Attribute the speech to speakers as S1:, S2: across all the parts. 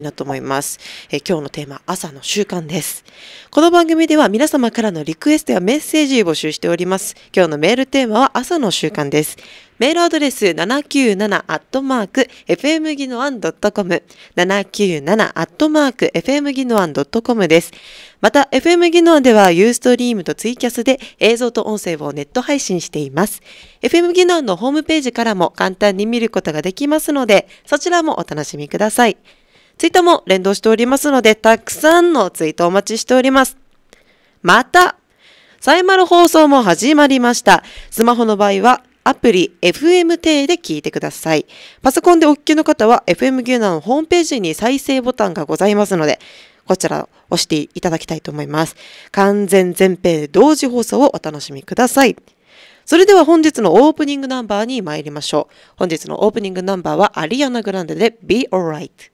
S1: なと思います、え今日のテーマ、朝の習慣です。この番組では皆様からのリクエストやメッセージを募集しております。今日のメールテーマは朝の習慣です。メールアドレス797アットマーク fm 技能案 .com 797アットマーク fm 技能案 .com です。また、FM 技能ではユーストリームとツイキャスで映像と音声をネット配信しています。FM 技能のホームページからも簡単に見ることができますので、そちらもお楽しみください。ツイートも連動しておりますので、たくさんのツイートお待ちしております。また、サイマル放送も始まりました。スマホの場合は、アプリ FM t で聞いてください。パソコンでお聞きの方は FM 牛ナのホームページに再生ボタンがございますので、こちらを押していただきたいと思います。完全全編同時放送をお楽しみください。それでは本日のオープニングナンバーに参りましょう。本日のオープニングナンバーはアリアナ・グランデで Be Alright。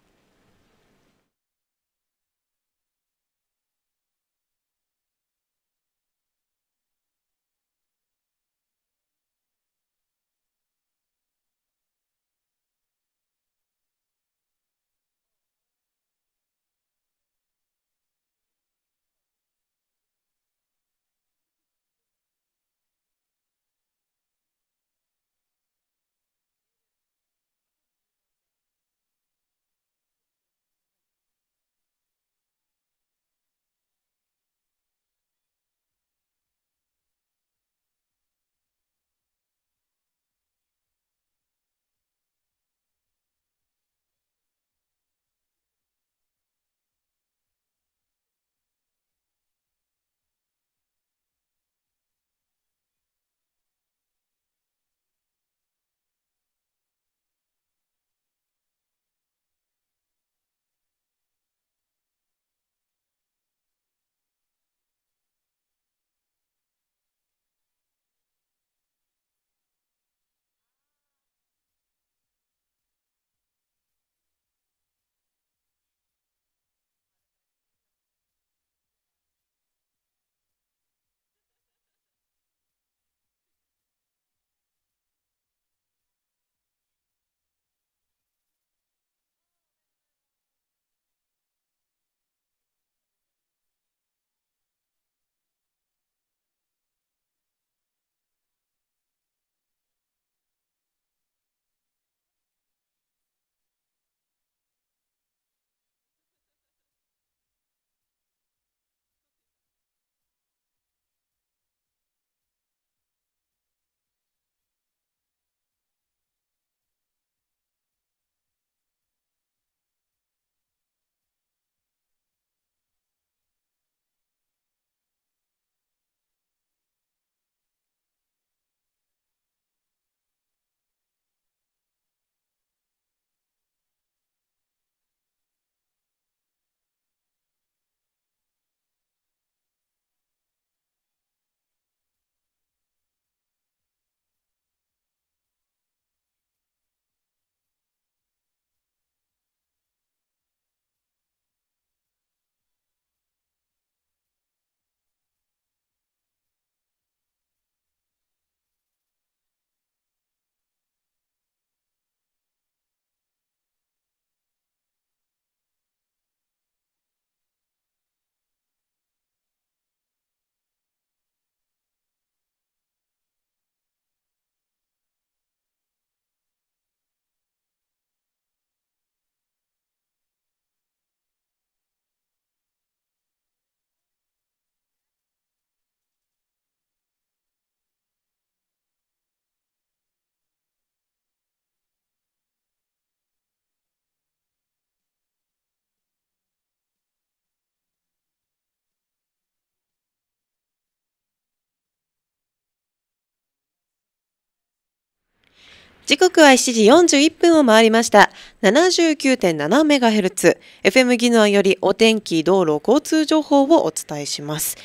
S1: 時刻は7時41分を回りました。7 9 7メガヘルツ。FM 技能よりお天気、道路、交通情報をお伝えします。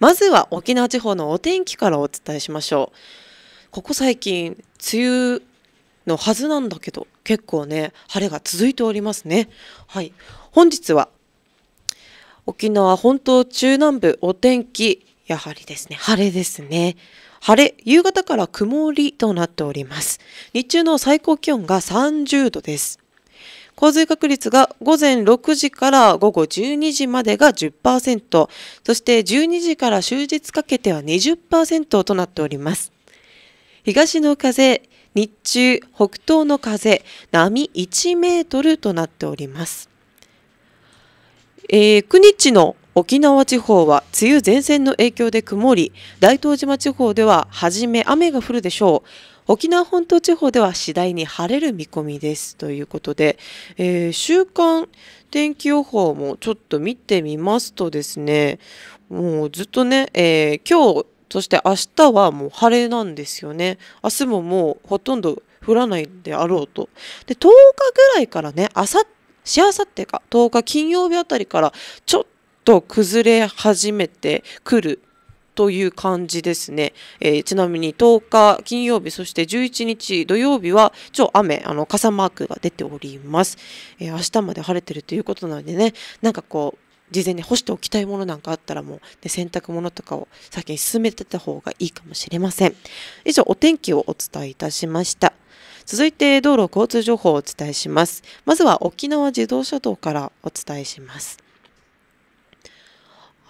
S1: まずは沖縄地方のお天気からお伝えしましょう。ここ最近、梅雨のはずなんだけど、結構ね、晴れが続いておりますね。はい。本日は、沖縄本島中南部お天気、やはりですね、晴れですね。晴れ、夕方から曇りとなっております。日中の最高気温が30度です。洪水確率が午前6時から午後12時までが10%、そして12時から終日かけては20%となっております。東の風、日中、北東の風、波1メートルとなっております。えー、9日の沖縄地方は梅雨前線の影響で曇り、大東島地方では初め雨が降るでしょう。沖縄本島地方では次第に晴れる見込みです。ということで、えー、週間天気予報もちょっと見てみますとですね、もうずっとね、えー、今日、そして明日はもう晴れなんですよね。明日ももうほとんど降らないであろうと。で、10日ぐらいからね、あさしあさってか、10日金曜日あたりから、ちょっと崩れ始めてくるという感じですね、えー、ちなみに10日金曜日そして11日土曜日は超雨あの傘マークが出ております、えー、明日まで晴れてるということなのでねなんかこう事前に干しておきたいものなんかあったらもう、ね、洗濯物とかを先に進めてた方がいいかもしれません以上お天気をお伝えいたしました続いて道路交通情報をお伝えしますまずは沖縄自動車道からお伝えします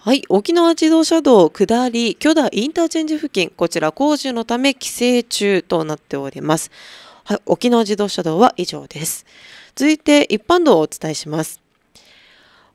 S1: はい、沖縄自動車道下り巨大インターチェンジ付近、こちら工事のため規制中となっております。はい、沖縄自動車道は以上です。続いて一般道をお伝えします。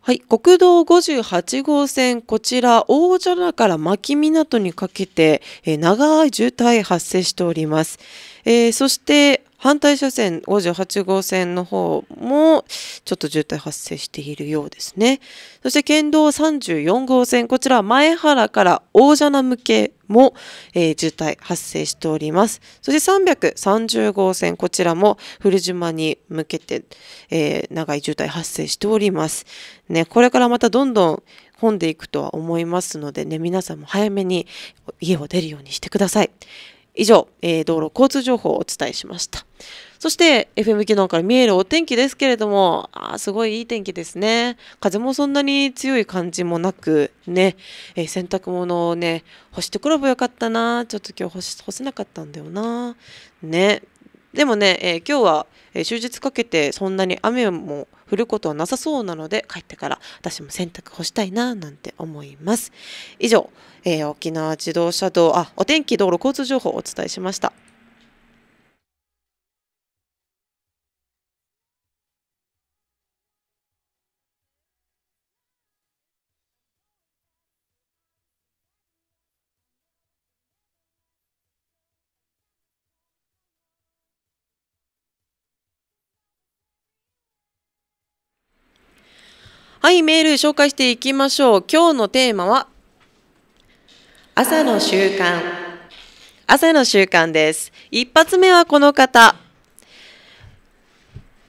S1: はい、国道58号線、こちら、大空から牧港にかけて、えー、長い渋滞発生しております。えー、そして、反対車線58号線の方もちょっと渋滞発生しているようですね。そして県道34号線、こちら前原から大蛇名向けも、えー、渋滞発生しております。そして330号線、こちらも古島に向けて、えー、長い渋滞発生しております。ね、これからまたどんどん混んでいくとは思いますのでね、皆さんも早めに家を出るようにしてください。以上、えー、道路交通情報をお伝えしました。そして、FM 機能から見えるお天気ですけれども、あすごいいい天気ですね。風もそんなに強い感じもなく、ね、えー、洗濯物をね、干してくればよかったな。ちょっと今日干し干せなかったんだよな。ね。でもね、えー、今日は、えー、終日かけてそんなに雨も振ることはなさそうなので帰ってから私も洗濯干したいななんて思います以上、えー、沖縄自動車道あお天気道路交通情報をお伝えしましたはい、メール紹介していきましょう。今日のテーマは、朝の習慣。朝の習慣です。一発目はこの方。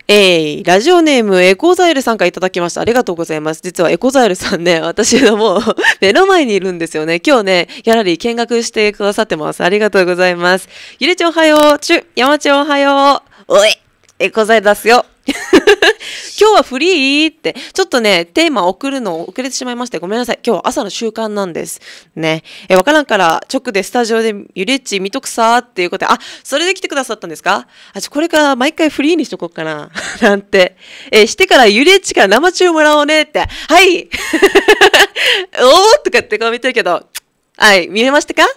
S1: えー、ラジオネームエコザイルさんからいただきました。ありがとうございます。実はエコザイルさんね、私のもう 目の前にいるんですよね。今日ね、ギャラリー見学してくださってます。ありがとうございます。ゆれちおはよう。ちゅ、山ちおはよう。おい、エコザイル出すよ。今日はフリーって、ちょっとね、テーマ送るの遅れてしまいまして、ごめんなさい。今日は朝の習慣なんです。ね。え、わからんから直でスタジオでゆれっち見とくさーっていうことで、あ、それで来てくださったんですかあ、ちょ、これから毎回フリーにしとこうかな。なんて。え、してからゆれっちから生中もらおうねって。はい おーとかって顔見てるけど、はい、見れましたか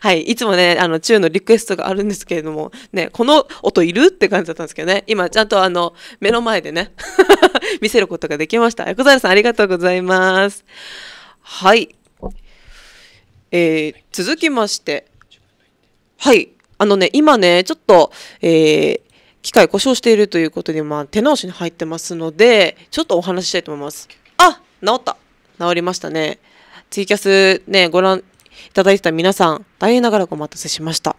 S1: はい、いつもね、あの、中のリクエストがあるんですけれども、ね、この音いるって感じだったんですけどね、今、ちゃんとあの、目の前でね 見せることができました。横澤さん、ありがとうございます。はい。えー、続きまして、はい、あのね、今ね、ちょっと、えー、機械故障しているということで、まあ、手直しに入ってますので、ちょっとお話ししたいと思います。あ、治った。治りましたね。ツイキャスね、ご覧いただいてた皆さん、大変ながらお待たせしました。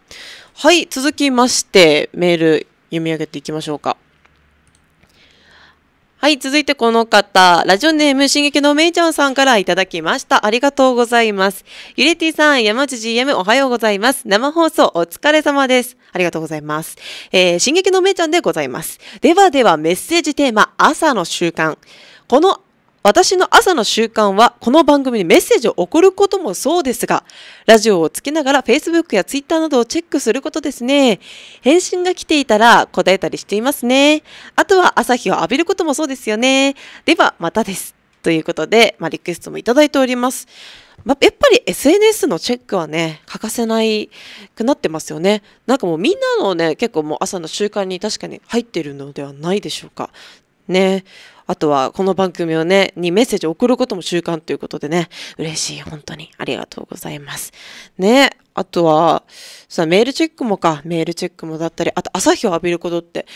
S1: はい、続きまして、メール読み上げていきましょうか。はい、続いてこの方、ラジオネーム、進撃のめいちゃんさんからいただきました。ありがとうございます。ゆりてぃさん、山内 GM おはようございます。生放送お疲れ様です。ありがとうございます。えー、進撃のめいちゃんでございます。ではではメッセージテーマ、朝の習慣。この私の朝の習慣は、この番組にメッセージを送ることもそうですが、ラジオをつけながら Facebook や Twitter などをチェックすることですね。返信が来ていたら答えたりしていますね。あとは朝日を浴びることもそうですよね。では、またです。ということで、まあ、リクエストもいただいております。まあ、やっぱり SNS のチェックはね、欠かせないくなってますよね。なんかもうみんなのね、結構もう朝の習慣に確かに入ってるのではないでしょうか。ね。あとはこの番組をね、にメッセージを送ることも習慣ということでね、嬉しい。本当にありがとうございます。ね、あとは、さ、メールチェックもか。メールチェックもだったり、あと朝日を浴びることって。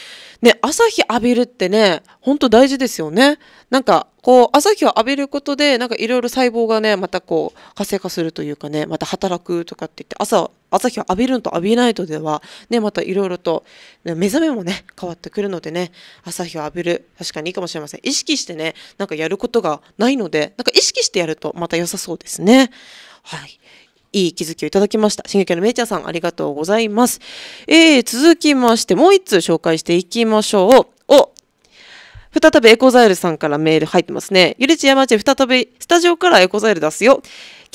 S1: ね、朝日浴びるってね、ほんと大事ですよね。なんか、こう、朝日を浴びることで、なんかいろいろ細胞がね、またこう、活性化するというかね、また働くとかって言って、朝、朝日を浴びるのと浴びないとでは、ね、またいろいろと、目覚めもね、変わってくるのでね、朝日を浴びる、確かにいいかもしれません。意識してね、なんかやることがないので、なんか意識してやるとまた良さそうですね。はい。いい気づきをいただきました。進撃のめいちゃんさん、ありがとうございます。えー、続きまして、もう一通紹介していきましょう。お再びエコザイルさんからメール入ってますね。ゆりちやまち再びスタジオからエコザイル出すよ。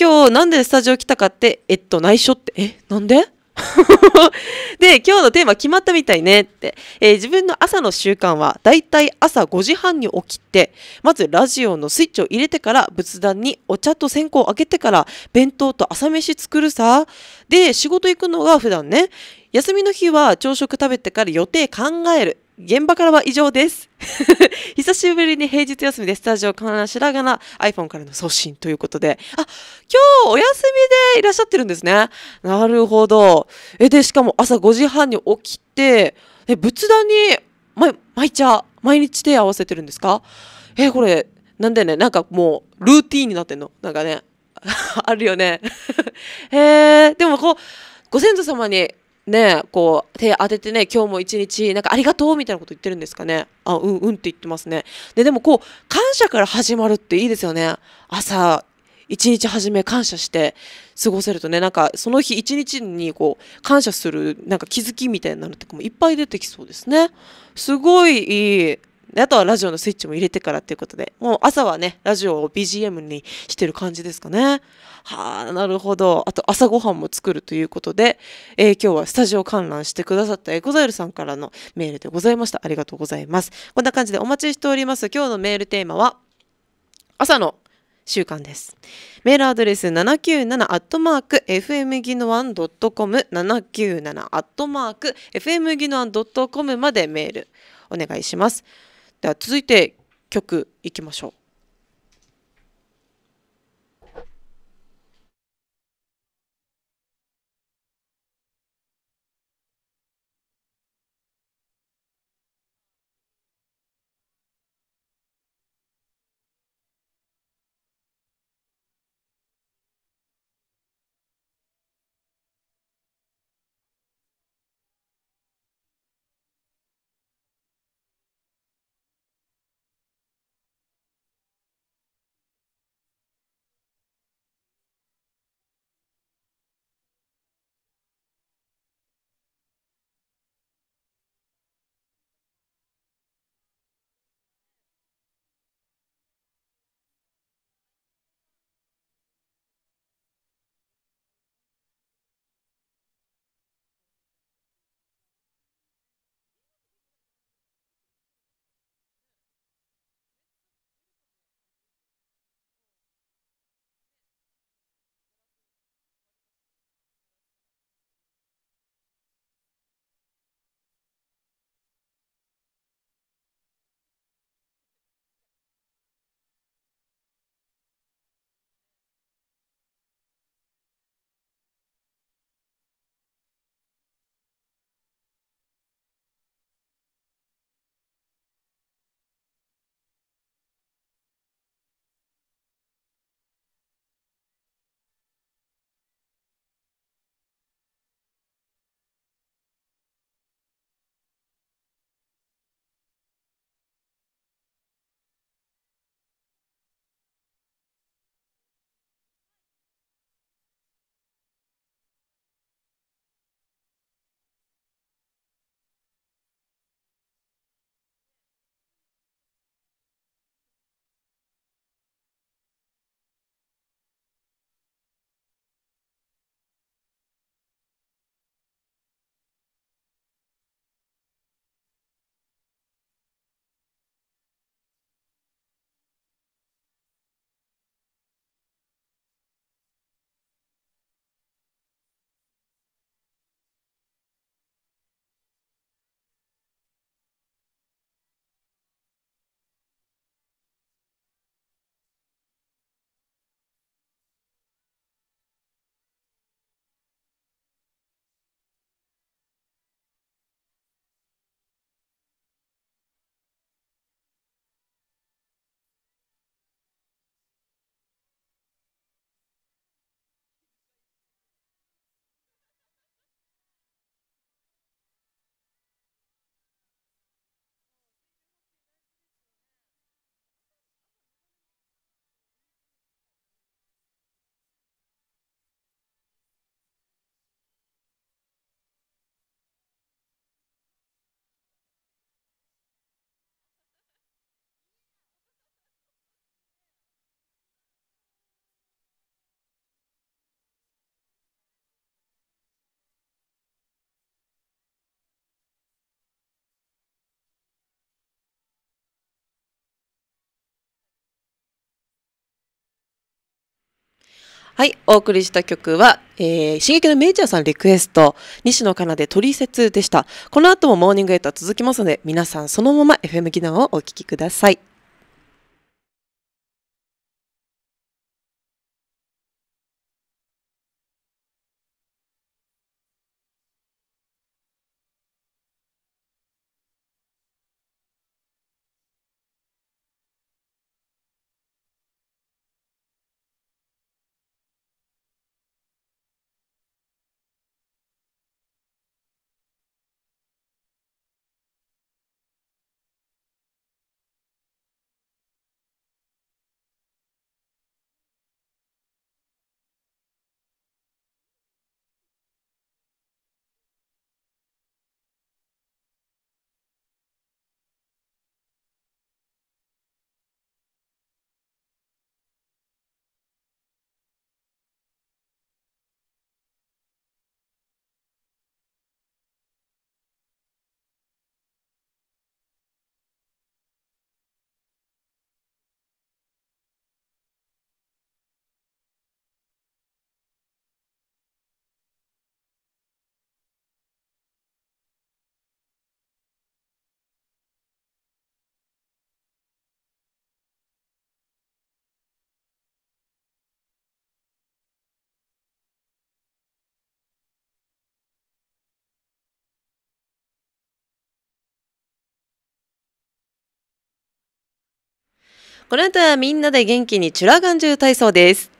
S1: 今日なんでスタジオ来たかって、えっと、内緒って、え、なんで で、今日のテーマ決まったみたいねって、えー、自分の朝の習慣は、だいたい朝5時半に起きて、まずラジオのスイッチを入れてから、仏壇にお茶と線香を開けてから、弁当と朝飯作るさ。で、仕事行くのが普段ね、休みの日は朝食食べてから予定考える。現場からは以上です。久しぶりに平日休みでスタジオ観覧しながら iPhone からの送信ということで、あ、今日お休みでいらっしゃってるんですね。なるほど。え、で、しかも朝5時半に起きて、え、仏壇に、ま、毎茶、毎日手合わせてるんですかえ、これ、なんでね、なんかもう、ルーティーンになってんの。なんかね、あるよね。え ー、でもこう、ご先祖様にねこう手当ててね今日も一日なんかありがとうみたいなこと言ってるんですかねあうんうんって言ってますねででもこう感謝から始まるっていいですよね朝一日初め感謝して過ごせるとねなんかその日一日にこう感謝するなんか気づきみたいなのとかもいっぱい出てきそうですねすごいいいであとはラジオのスイッチも入れてからっていうことで、もう朝はね、ラジオを BGM にしてる感じですかね。はあ、なるほど。あと朝ごはんも作るということで、えー、今日はスタジオ観覧してくださったエコザイルさんからのメールでございました。ありがとうございます。こんな感じでお待ちしております。今日のメールテーマは、朝の習慣です。メールアドレス 797-fmginoan.com 797-fmginoan.com までメールお願いします。では続いて曲いきましょう。はい、お送りした曲は、えー、進撃のメイチャーさんリクエスト、西野かなでトリセツでした。この後もモーニングエイトは続きますので、皆さんそのまま FM 技能をお聴きください。この後はみんなで元気にチュラガンジュ体操です。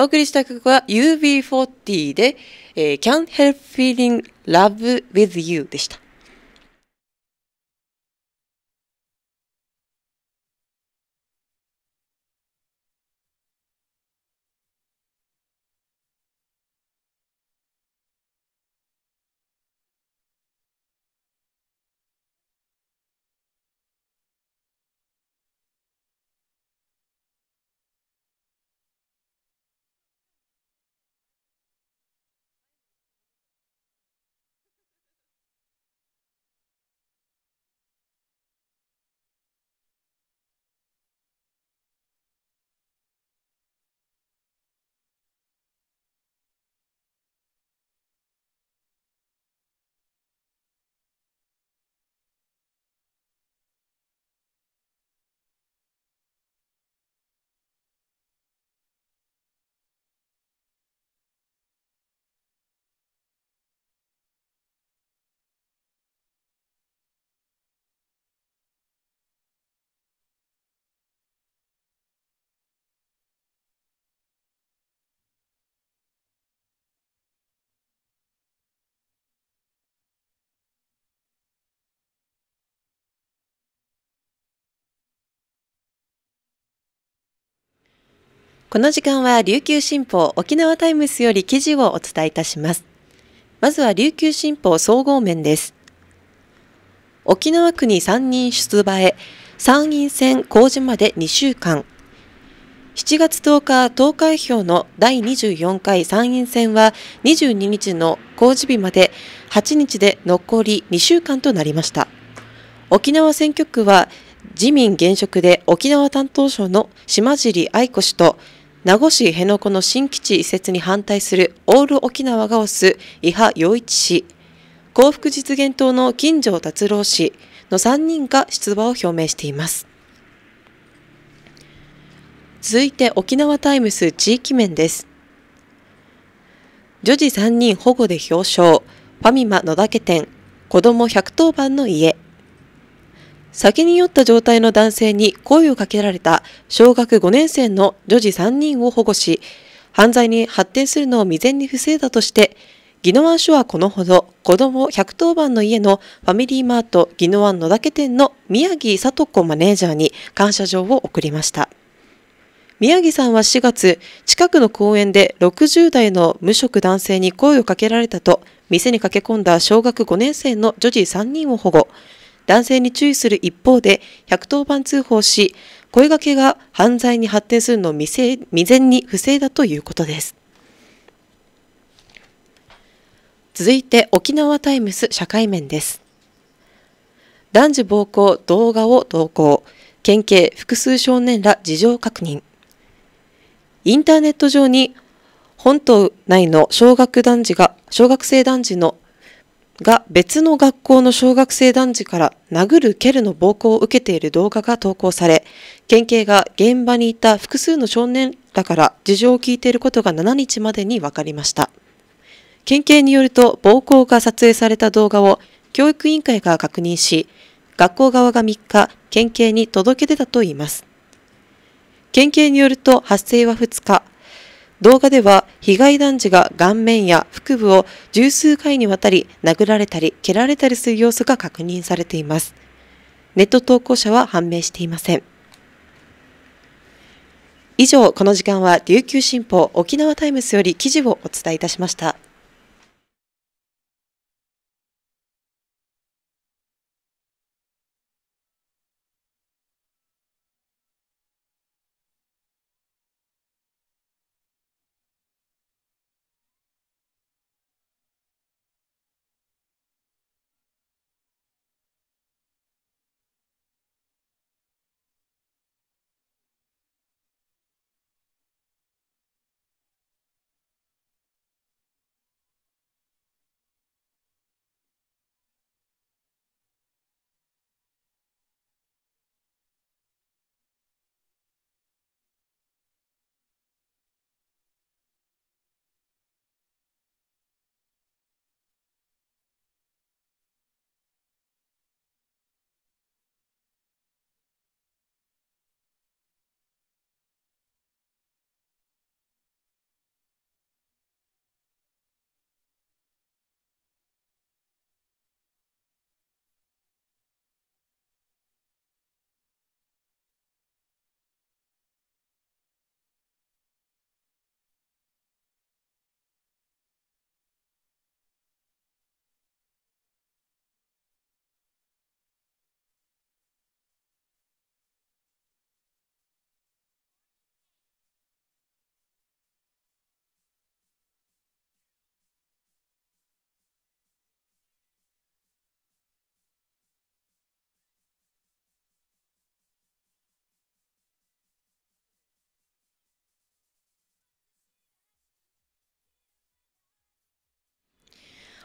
S1: お送りした曲は UB40 で、え Can't Help Feeling Love With You でした。この時間は琉球新報沖縄タイムスより記事をお伝えいたします。まずは琉球新報総合面です。沖縄区に3人出馬へ、参院選公示まで2週間。7月10日投開票の第24回参院選は22日の公示日まで8日で残り2週間となりました。沖縄選挙区は自民現職で沖縄担当省の島尻愛子氏と名護市辺野古の新基地移設に反対するオール沖縄が推す伊波洋一氏、幸福実現党の金城達郎氏の3人が出馬を表明しています。続いて沖縄タイムス地域面です。女児3人保護で表彰、ファミマ野岳店、子供110番の家、先に酔った状態の男性に声をかけられた小学5年生の女児3人を保護し、犯罪に発展するのを未然に防いだとして、宜野湾署はこのほど、子供110番の家のファミリーマート宜野湾野岳店の宮城里子マネージャーに感謝状を贈りました。宮城さんは4月、近くの公園で60代の無職男性に声をかけられたと、店に駆け込んだ小学5年生の女児3人を保護。男性に注意する一方で110番通報し声がけが犯罪に発展するのを未然に不正だということです続いて沖縄タイムス社会面です男児暴行動画を投稿県警複数少年ら事情確認インターネット上に本島内の小学男児が小学生男児のが別の学校の小学生男児から殴る蹴るの暴行を受けている動画が投稿され、県警が現場にいた複数の少年らから事情を聞いていることが7日までに分かりました。県警によると暴行が撮影された動画を教育委員会が確認し、学校側が3日、県警に届け出たといいます。県警によると発生は2日、動画では被害男児が顔面や腹部を十数回にわたり殴られたり蹴られたりする様子が確認されています。ネット投稿者は判明していません。以上、この時間は琉球新報沖縄タイムスより記事をお伝えいたしました。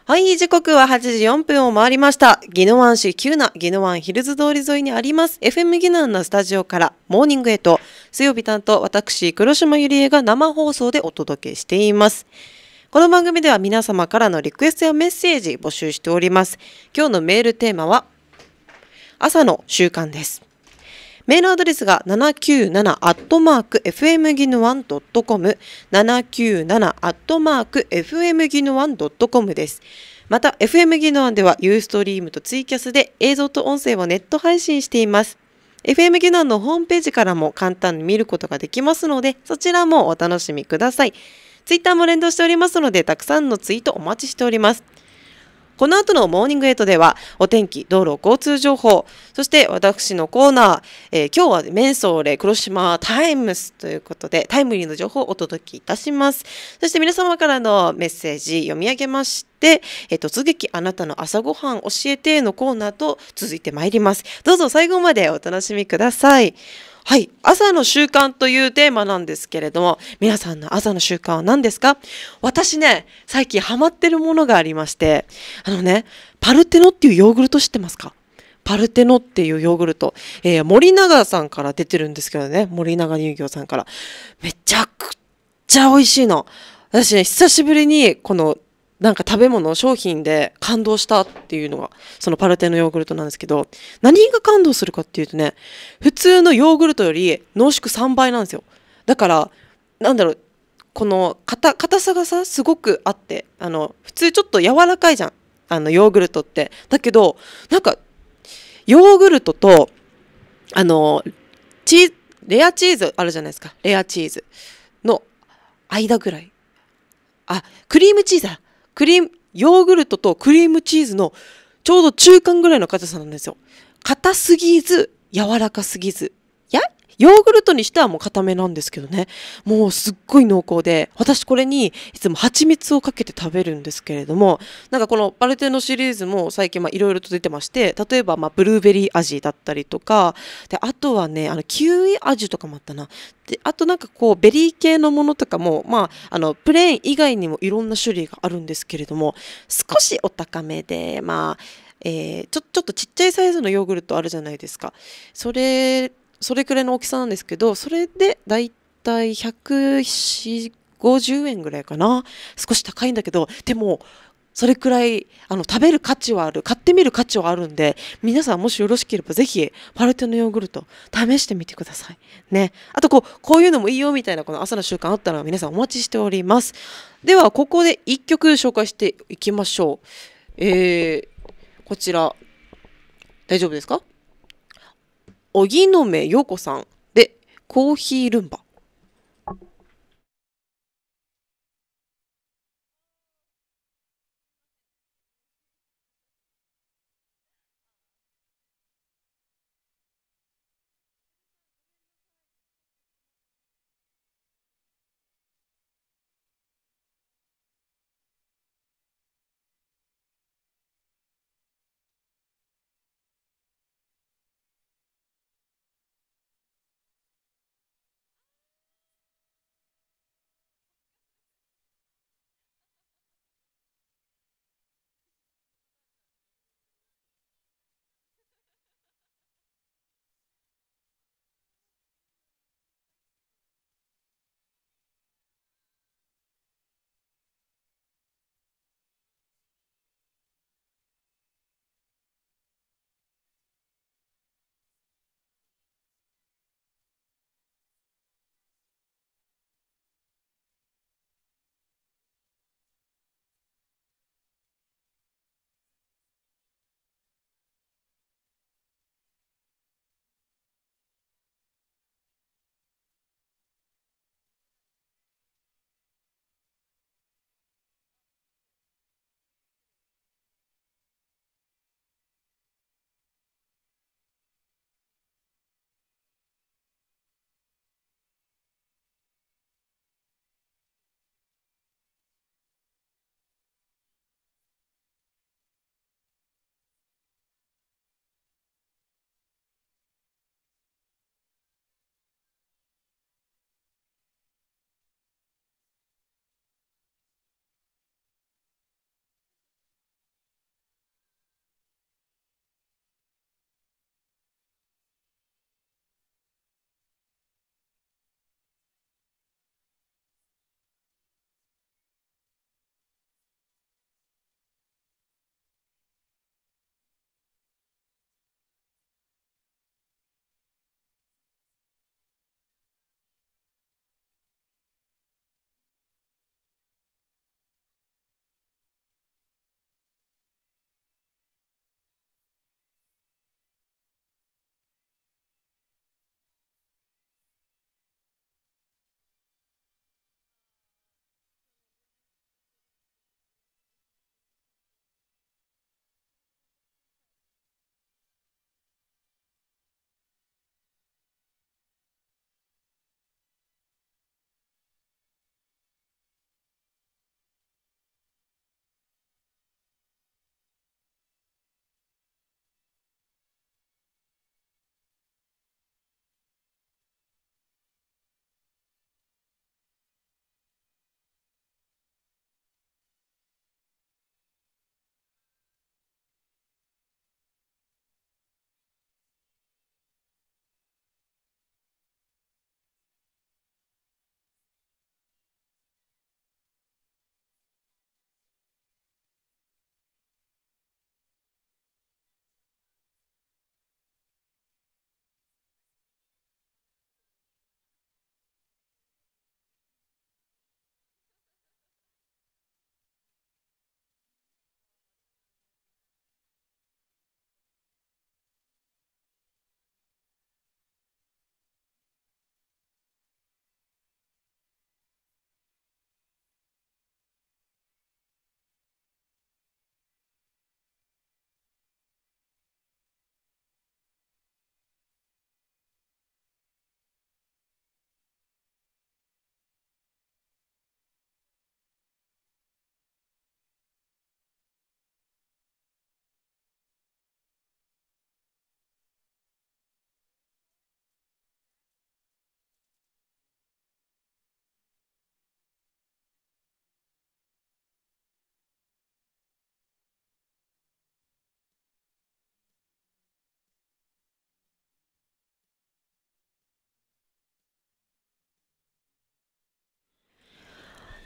S1: はい、時刻は8時4分を回りました。宜野湾市急な宜野湾ヒルズ通り沿いにあります FM 宜野湾のスタジオからモーニングへと水曜日担当私、黒島ゆりえが生放送でお届けしています。この番組では皆様からのリクエストやメッセージ募集しております。今日のメールテーマは朝の習慣です。メールアドレスが 797-fmginu1.com、797-fmginu1.com です。また、FM ギノワンでは Ustream とツイキャスで映像と音声をネット配信しています。FM ギノワンのホームページからも簡単に見ることができますので、そちらもお楽しみください。ツイッターも連動しておりますので、たくさんのツイートお待ちしております。この後のモーニングエイトでは、お天気、道路、交通情報、そして私のコーナー、えー、今日はメンソーレ黒島タイムスということで、タイムリーの情報をお届けいたします。そして皆様からのメッセージ読み上げまして、えー、突撃あなたの朝ごはん教えてのコーナーと続いてまいります。どうぞ最後までお楽しみください。はい。朝の習慣というテーマなんですけれども、皆さんの朝の習慣は何ですか私ね、最近ハマってるものがありまして、あのね、パルテノっていうヨーグルト知ってますかパルテノっていうヨーグルト、えー、森永さんから出てるんですけどね、森永乳業さんから。めちゃくちゃ美味しいの。私ね、久しぶりにこのなんか食べ物商品で感動したっていうのがそのパルテのヨーグルトなんですけど何が感動するかっていうとね普通のヨーグルトより濃縮3倍なんですよだからなんだろうこの硬さがさすごくあってあの普通ちょっと柔らかいじゃんあのヨーグルトってだけどなんかヨーグルトとあのチレアチーズあるじゃないですかレアチーズの間ぐらいあクリームチーズだクリーム、ヨーグルトとクリームチーズのちょうど中間ぐらいの硬さなんですよ。硬すぎず、柔らかすぎず。やヨーグルトにしてはもう固めなんですけどね。もうすっごい濃厚で、私これにいつも蜂蜜をかけて食べるんですけれども、なんかこのパルテノシリーズも最近まいろいろと出てまして、例えばまブルーベリー味だったりとか、で、あとはね、あのキウイ味とかもあったな。で、あとなんかこうベリー系のものとかも、まあ、あのプレーン以外にもいろんな種類があるんですけれども、少しお高めで、まあ、えー、ちょちょっとちっちゃいサイズのヨーグルトあるじゃないですか。それそれくらいの大きさなんですけど、それでだいたい150円ぐらいかな。少し高いんだけど、でも、それくらい、あの、食べる価値はある、買ってみる価値はあるんで、皆さんもしよろしければぜひ、パルテのヨーグルト、試してみてください。ね。あと、こう、こういうのもいいよみたいな、この朝の習慣あったら皆さんお待ちしております。では、ここで1曲紹介していきましょう。えー、こちら、大丈夫ですか荻野目洋子さんでコーヒールンバ。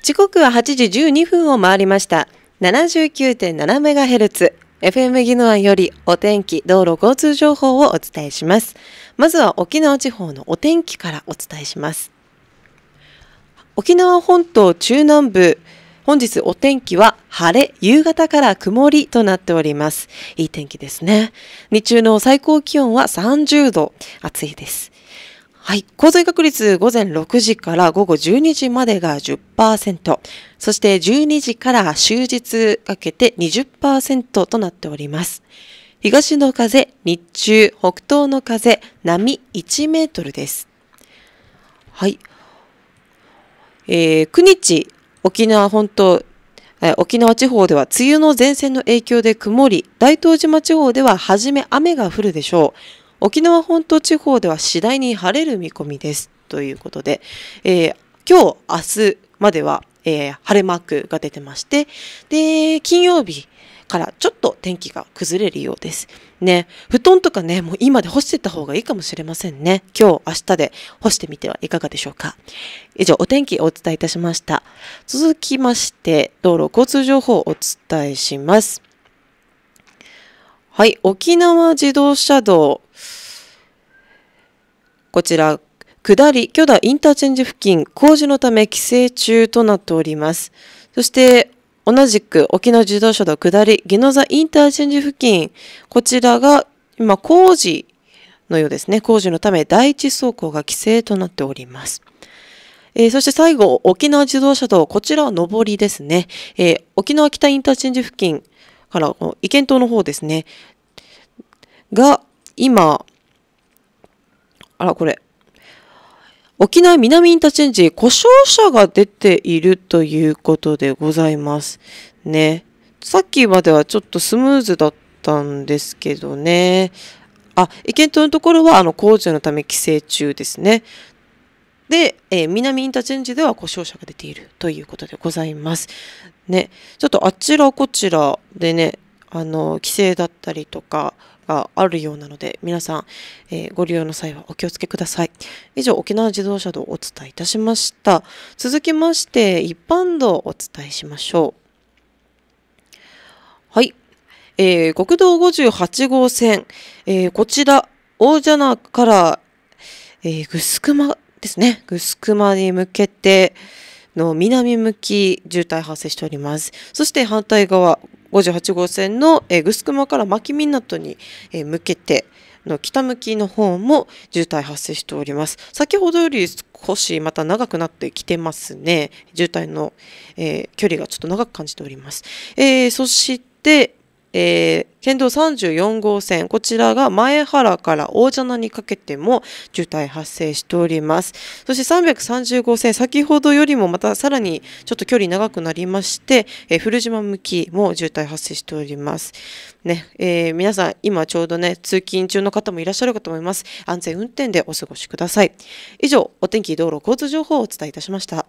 S1: 時刻は8時12分を回りました。79.7メガヘルツ。FM 技能案よりお天気、道路交通情報をお伝えします。まずは沖縄地方のお天気からお伝えします。沖縄本島中南部、本日お天気は晴れ、夕方から曇りとなっております。いい天気ですね。日中の最高気温は30度、暑いです。はい。洪水確率午前6時から午後12時までが10%、そして12時から終日かけて20%となっております。東の風、日中、北東の風、波1メートルです。はい。えー、9日、沖縄本島、えー、沖縄地方では梅雨の前線の影響で曇り、大東島地方では初め雨が降るでしょう。沖縄本島地方では次第に晴れる見込みですということで、えー、今日、明日までは、えー、晴れマークが出てまして、で、金曜日からちょっと天気が崩れるようです。ね、布団とかね、もう今で干してた方がいいかもしれませんね。今日、明日で干してみてはいかがでしょうか。以上、お天気をお伝えいたしました。続きまして、道路交通情報をお伝えします。はい、沖縄自動車道、こちら、下り、巨大インターチェンジ付近、工事のため規制中となっております。そして、同じく沖縄自動車道下り、宜野座インターチェンジ付近、こちらが今工事のようですね。工事のため第一走行が規制となっております。えー、そして最後、沖縄自動車道、こちらは上りですね。えー、沖縄北インターチェンジ付近から、意見等の方ですね。が、今、あら、これ。沖縄南インターチェンジ、故障者が出ているということでございます。ね。さっきまではちょっとスムーズだったんですけどね。あ、意見とのところは、あの、工事のため規制中ですね。で、えー、南インターチェンジでは故障者が出ているということでございます。ね。ちょっとあちらこちらでね、あの規制だったりとかがあるようなので皆さん、えー、ご利用の際はお気をつけください以上沖縄自動車道をお伝えいたしました続きまして一般道をお伝えしましょうはいえー、国道58号線、えー、こちら、大蛇名から、えー、ぐすくまですね、ぐすくまに向けての南向き渋滞発生しております。そして反対側、58号線の、グスクマから牧港に、えー、向けての北向きの方も渋滞発生しております。先ほどより少しまた長くなってきてますね。渋滞の、えー、距離がちょっと長く感じております。えー、そして、えー、県道34号線、こちらが前原から大蛇名にかけても渋滞発生しております。そして330号線、先ほどよりもまたさらにちょっと距離長くなりまして、えー、古島向きも渋滞発生しております。ね、えー、皆さん、今ちょうどね、通勤中の方もいらっしゃるかと思います。安全運転でお過ごしください。以上、お天気道路交通情報をお伝えいたしました。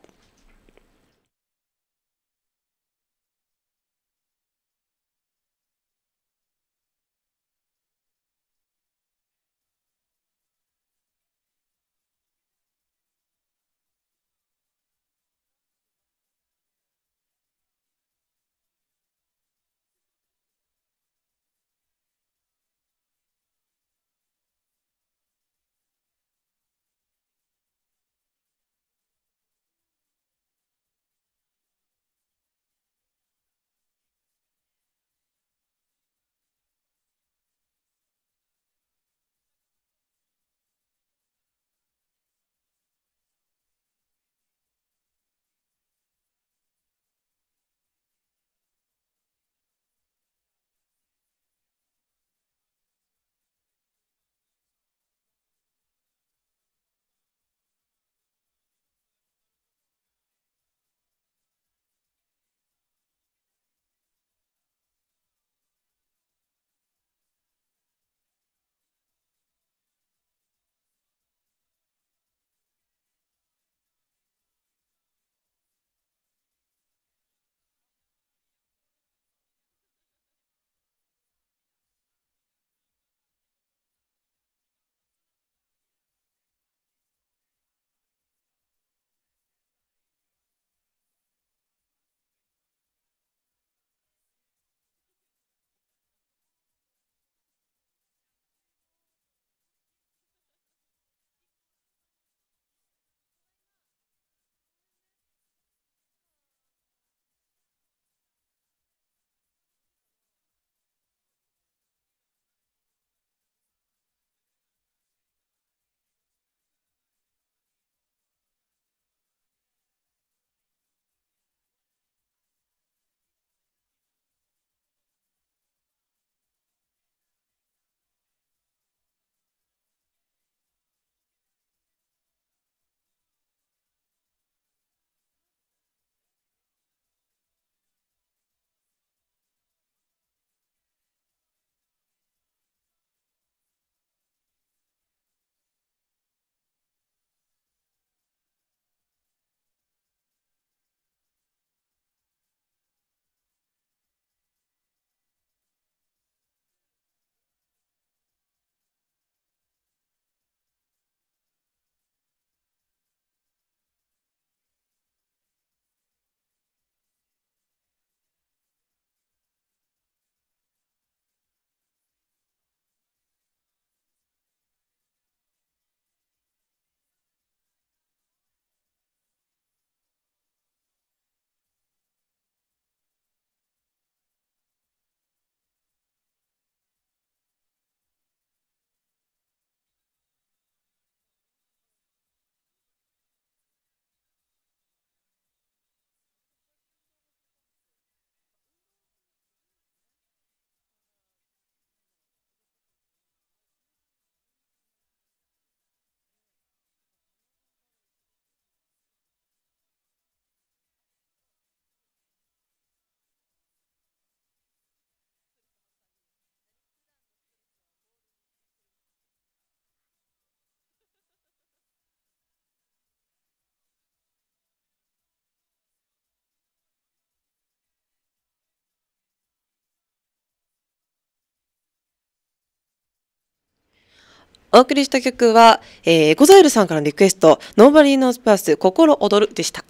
S1: お送りした曲は、えー、ゴザイルさんからのリクエスト、Nobody Knows p l s 心躍るでした。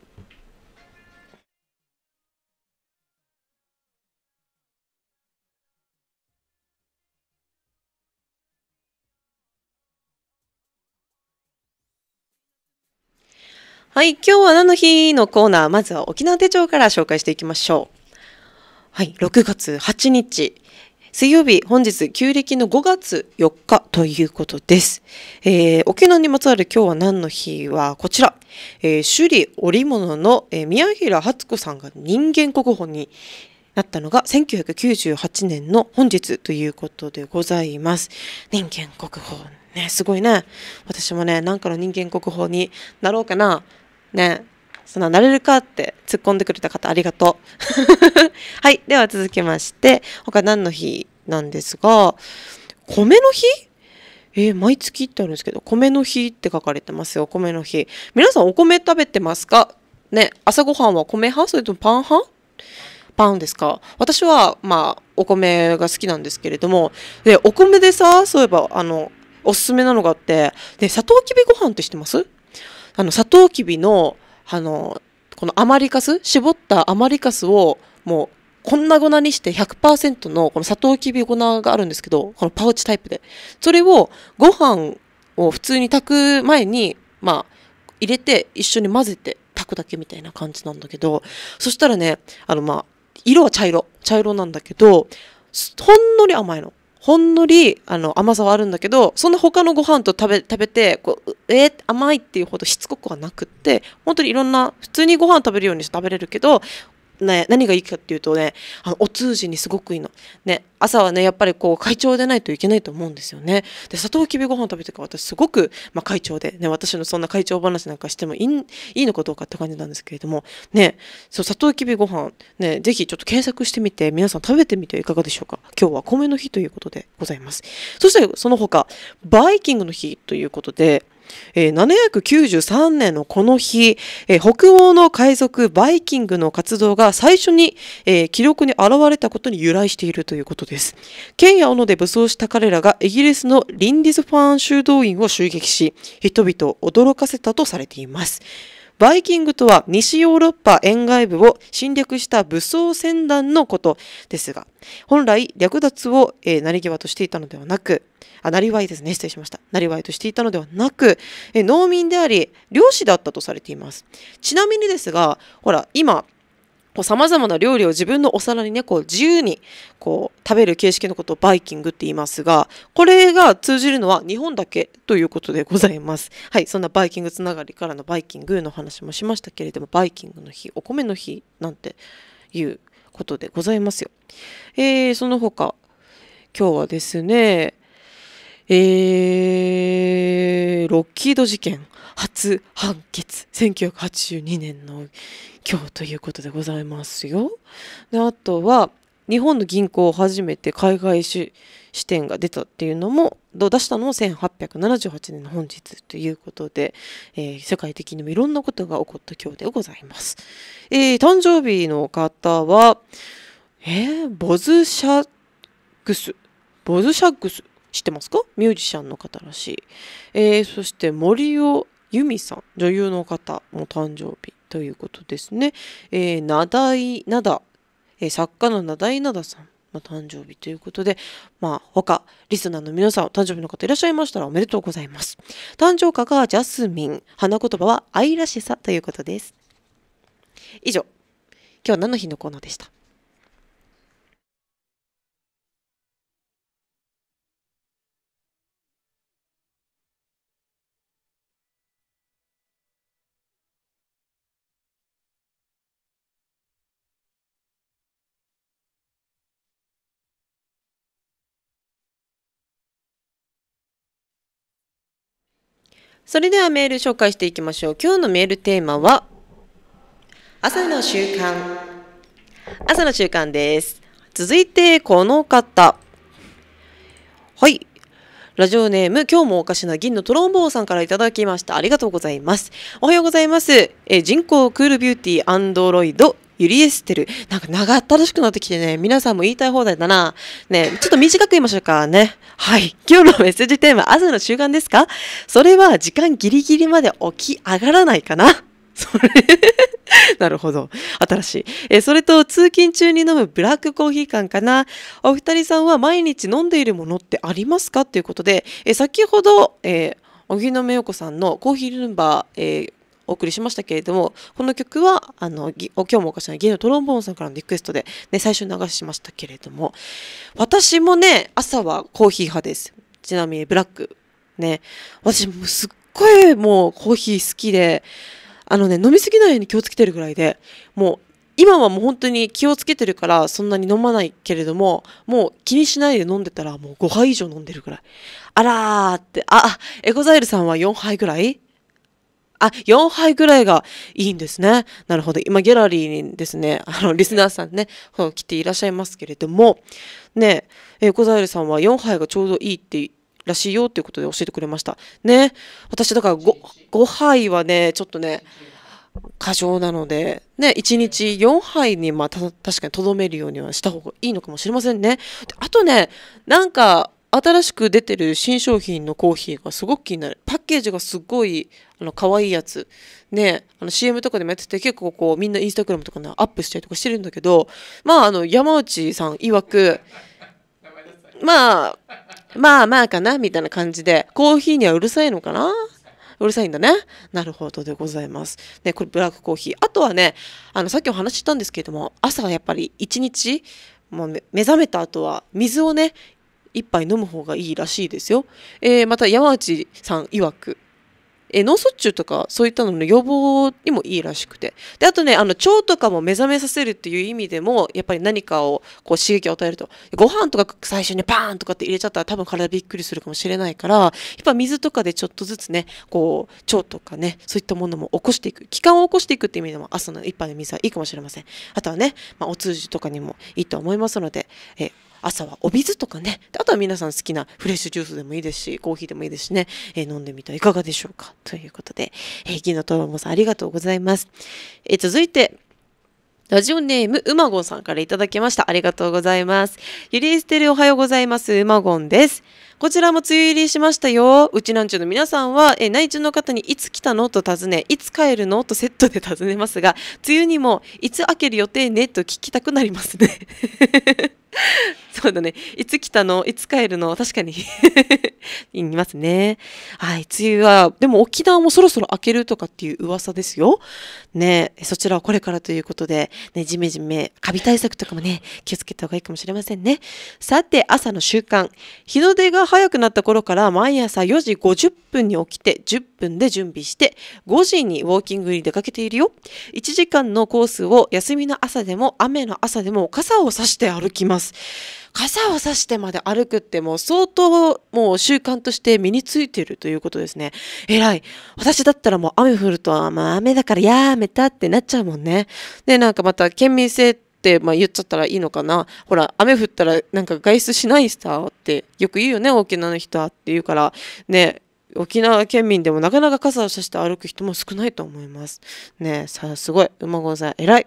S1: はい、今日は何の日のコーナー、まずは沖縄手帳から紹介していきましょう。はい、6月8日、水曜日、本日、旧暦の5月4日ということです。えー、沖縄にまつわる今日は何の日はこちら、えー、首里織物の、えー、宮平初子さんが人間国宝になったのが1998年の本日ということでございます。人間国宝ね、すごいね。私もね、なんかの人間国宝になろうかな。ね、そのなれるかって突っ込んでくれた方ありがとう。はい。では続きまして、他何の日なんですが、米の日えー、毎月ってあるんですけど、米の日って書かれてますよ、米の日。皆さんお米食べてますかね、朝ごはんは米派それともパン派パンですか私は、まあ、お米が好きなんですけれども、で、お米でさ、そういえば、あの、おすすめなのがあって、で、サトウキビご飯って知ってますあの、サトウキビのあのこのアマリカス絞ったアマリカスをもうこんな粉にして100%のこのサトウキビ粉があるんですけど、このパウチタイプで。それをご飯を普通に炊く前に、まあ、入れて一緒に混ぜて炊くだけみたいな感じなんだけど、そしたらね、あのまあ、色は茶色、茶色なんだけど、ほんのり甘いの。ほんのりあの甘さはあるんだけどそんな他のご飯と食べ食べてこうえー、甘いっていうほどしつこくはなくって本当にいろんな普通にご飯食べるようにして食べれるけどね、何がいいかっていうとね、あの、お通じにすごくいいの。ね、朝はね、やっぱりこう、会長でないといけないと思うんですよね。で、砂糖きびご飯食べてるから私すごく、まあ、会長で、ね、私のそんな会長話なんかしてもいい、いいのかどうかって感じなんですけれども、ね、そう、砂糖きびご飯、ね、ぜひちょっと検索してみて、皆さん食べてみてはいかがでしょうか。今日は米の日ということでございます。そして、その他、バイキングの日ということで、え793年のこの日、え北欧の海賊バイキングの活動が最初に、え記録に現れたことに由来しているということです。剣や斧で武装した彼らがイギリスのリンディスファーン修道院を襲撃し、人々を驚かせたとされています。バイキングとは西ヨーロッパ沿岸部を侵略した武装船団のことですが、本来略奪を、えり際としていたのではなく、あ、なりわいですね。失礼しました。なりわいとしていたのではなく、え農民であり、漁師だったとされています。ちなみにですが、ほら、今、こう様々な料理を自分のお皿にね、こう自由にこう食べる形式のことをバイキングって言いますが、これが通じるのは日本だけということでございます。はい、そんなバイキングつながりからのバイキングの話もしましたけれども、バイキングの日、お米の日なんていうことでございますよ。えー、その他、今日はですね、えー、ロッキード事件。初判決1982年の今日ということでございますよ。であとは日本の銀行を初めて海外支店が出たっていうのも出したのも1878年の本日ということで、えー、世界的にもいろんなことが起こった今日でございます。えー、誕生日の方は、えー、ボズシャックス。ボズシャックス。知ってますかミュージシャンの方らしい。えー、そして森尾由美さん、女優の方も誕生日ということですね。えー、なだいなだ、え作家のなだいなださん。まあ、誕生日ということで、まあ、他、リスナーの皆さん、誕生日の方いらっしゃいましたらおめでとうございます。誕生花がジャスミン、花言葉は愛らしさということです。以上、今日は何の日のコーナーでした。それではメール紹介していきましょう。今日のメールテーマは、朝の習慣。朝の習慣です。続いて、この方。はい。ラジオネーム、今日もおかしな銀のトロンボーさんから頂きました。ありがとうございます。おはようございます。え人工クールビューティーアンドロイドユリエステル。なんか長ったらしくなってきてね、皆さんも言いたい放題だな。ね、ちょっと短く言いましょうかね。はい。今日のメッセージテーマ、朝の習慣ですかそれは時間ギリギリまで起き上がらないかなそれ なるほど。新しい。えそれと、通勤中に飲むブラックコーヒー缶かな。お二人さんは毎日飲んでいるものってありますかということで、え先ほど、え木のめよ子さんのコーヒールンバー、えー、お送りしましたけれども、この曲は、あの、今日もおかしな芸のトロンボーンさんからのリクエストで、ね、最初に流しましたけれども、私もね、朝はコーヒー派です。ちなみにブラック。ね、私もすっごいもうコーヒー好きで、あのね、飲みすぎないように気をつけてるぐらいで、もう今はもう本当に気をつけてるからそんなに飲まないけれども、もう気にしないで飲んでたらもう5杯以上飲んでるぐらい。あらーって、あ、エゴザイルさんは4杯ぐらいあ、4杯ぐらいがいいんですね。なるほど。今、ギャラリーにですね、あの、リスナーさんね、来ていらっしゃいますけれども、ね、え小沢さんは4杯がちょうどいいってらしいよということで教えてくれました。ね。私、だから 5, 5杯はね、ちょっとね、過剰なので、ね、1日4杯に、まあ、確かにとどめるようにはした方がいいのかもしれませんね。あとね、なんか、新しく出てる新商品のコーヒーがすごく気になる。パッケージがすっごい、あの、可愛いやつ。ね、あの、CM とかでもやってて結構こう、みんなインスタグラムとかね、アップしたりとかしてるんだけど、まあ、あの、山内さん曰く、まあ、まあまあかな、みたいな感じで、コーヒーにはうるさいのかなうるさいんだね。なるほどでございます。ね、これブラックコーヒー。あとはね、あの、さっきお話ししたんですけれども、朝やっぱり一日、もう目覚めた後は水をね、1杯飲む方がいいらしいですよ。えー、また山内さん曰く、え脳卒中とかそういったのの予防にもいいらしくてであとねあの腸とかも目覚めさせるっていう意味でもやっぱり何かをこう刺激を与えるとご飯とか最初にパーンとかって入れちゃったら多分体びっくりするかもしれないからやっぱ水とかでちょっとずつねこう腸とかねそういったものも起こしていく気管を起こしていくっていう意味でも朝の一杯の水はいいかもしれませんあとはね、まあ、お通じとかにもいいと思いますのでえ朝はお水とかねあとは皆さん好きなフレッシュジュースでもいいですしコーヒーでもいいですしね、えー、飲んでみてはいかがでしょうかということで、えー、銀のトロモさんありがとうございます、えー、続いてラジオネーム、うまごんさんからいただきました。ありがとうございます。ゆりーステル、おはようございます。うまごんです。こちらも梅雨入りしましたよ。うちなんちゅうの皆さんは、え内中の方にいつ来たのと尋ね、いつ帰るのとセットで尋ねますが、梅雨にもいつ明ける予定ねと聞きたくなりますね。そうだね。いつ来たのいつ帰るの確かに いますね。はい。梅雨は、でも沖縄もそろそろ明けるとかっていう噂ですよ。ねそちらはこれからということで、ね、じめじめ、カビ対策とかもね、気をつけた方がいいかもしれませんね。さて、朝の習慣。日の出が早くなった頃から毎朝4時50分に起きて、10分で準備して、5時にウォーキングに出かけているよ。1時間のコースを休みの朝でも雨の朝でも傘を差して歩きます。。傘を差してまで歩くってもう相当もう習慣として身についているということですね。えらい。私だったらもう雨降ると、まあ雨だからやめたってなっちゃうもんね。で、なんかまた県民性って、まあ、言っちゃったらいいのかな。ほら、雨降ったらなんか外出しないさってよく言うよね、沖縄の人はって言うから。ね、沖縄県民でもなかなか傘を差して歩く人も少ないと思います。ねさあ、すごい。馬子さん、偉い。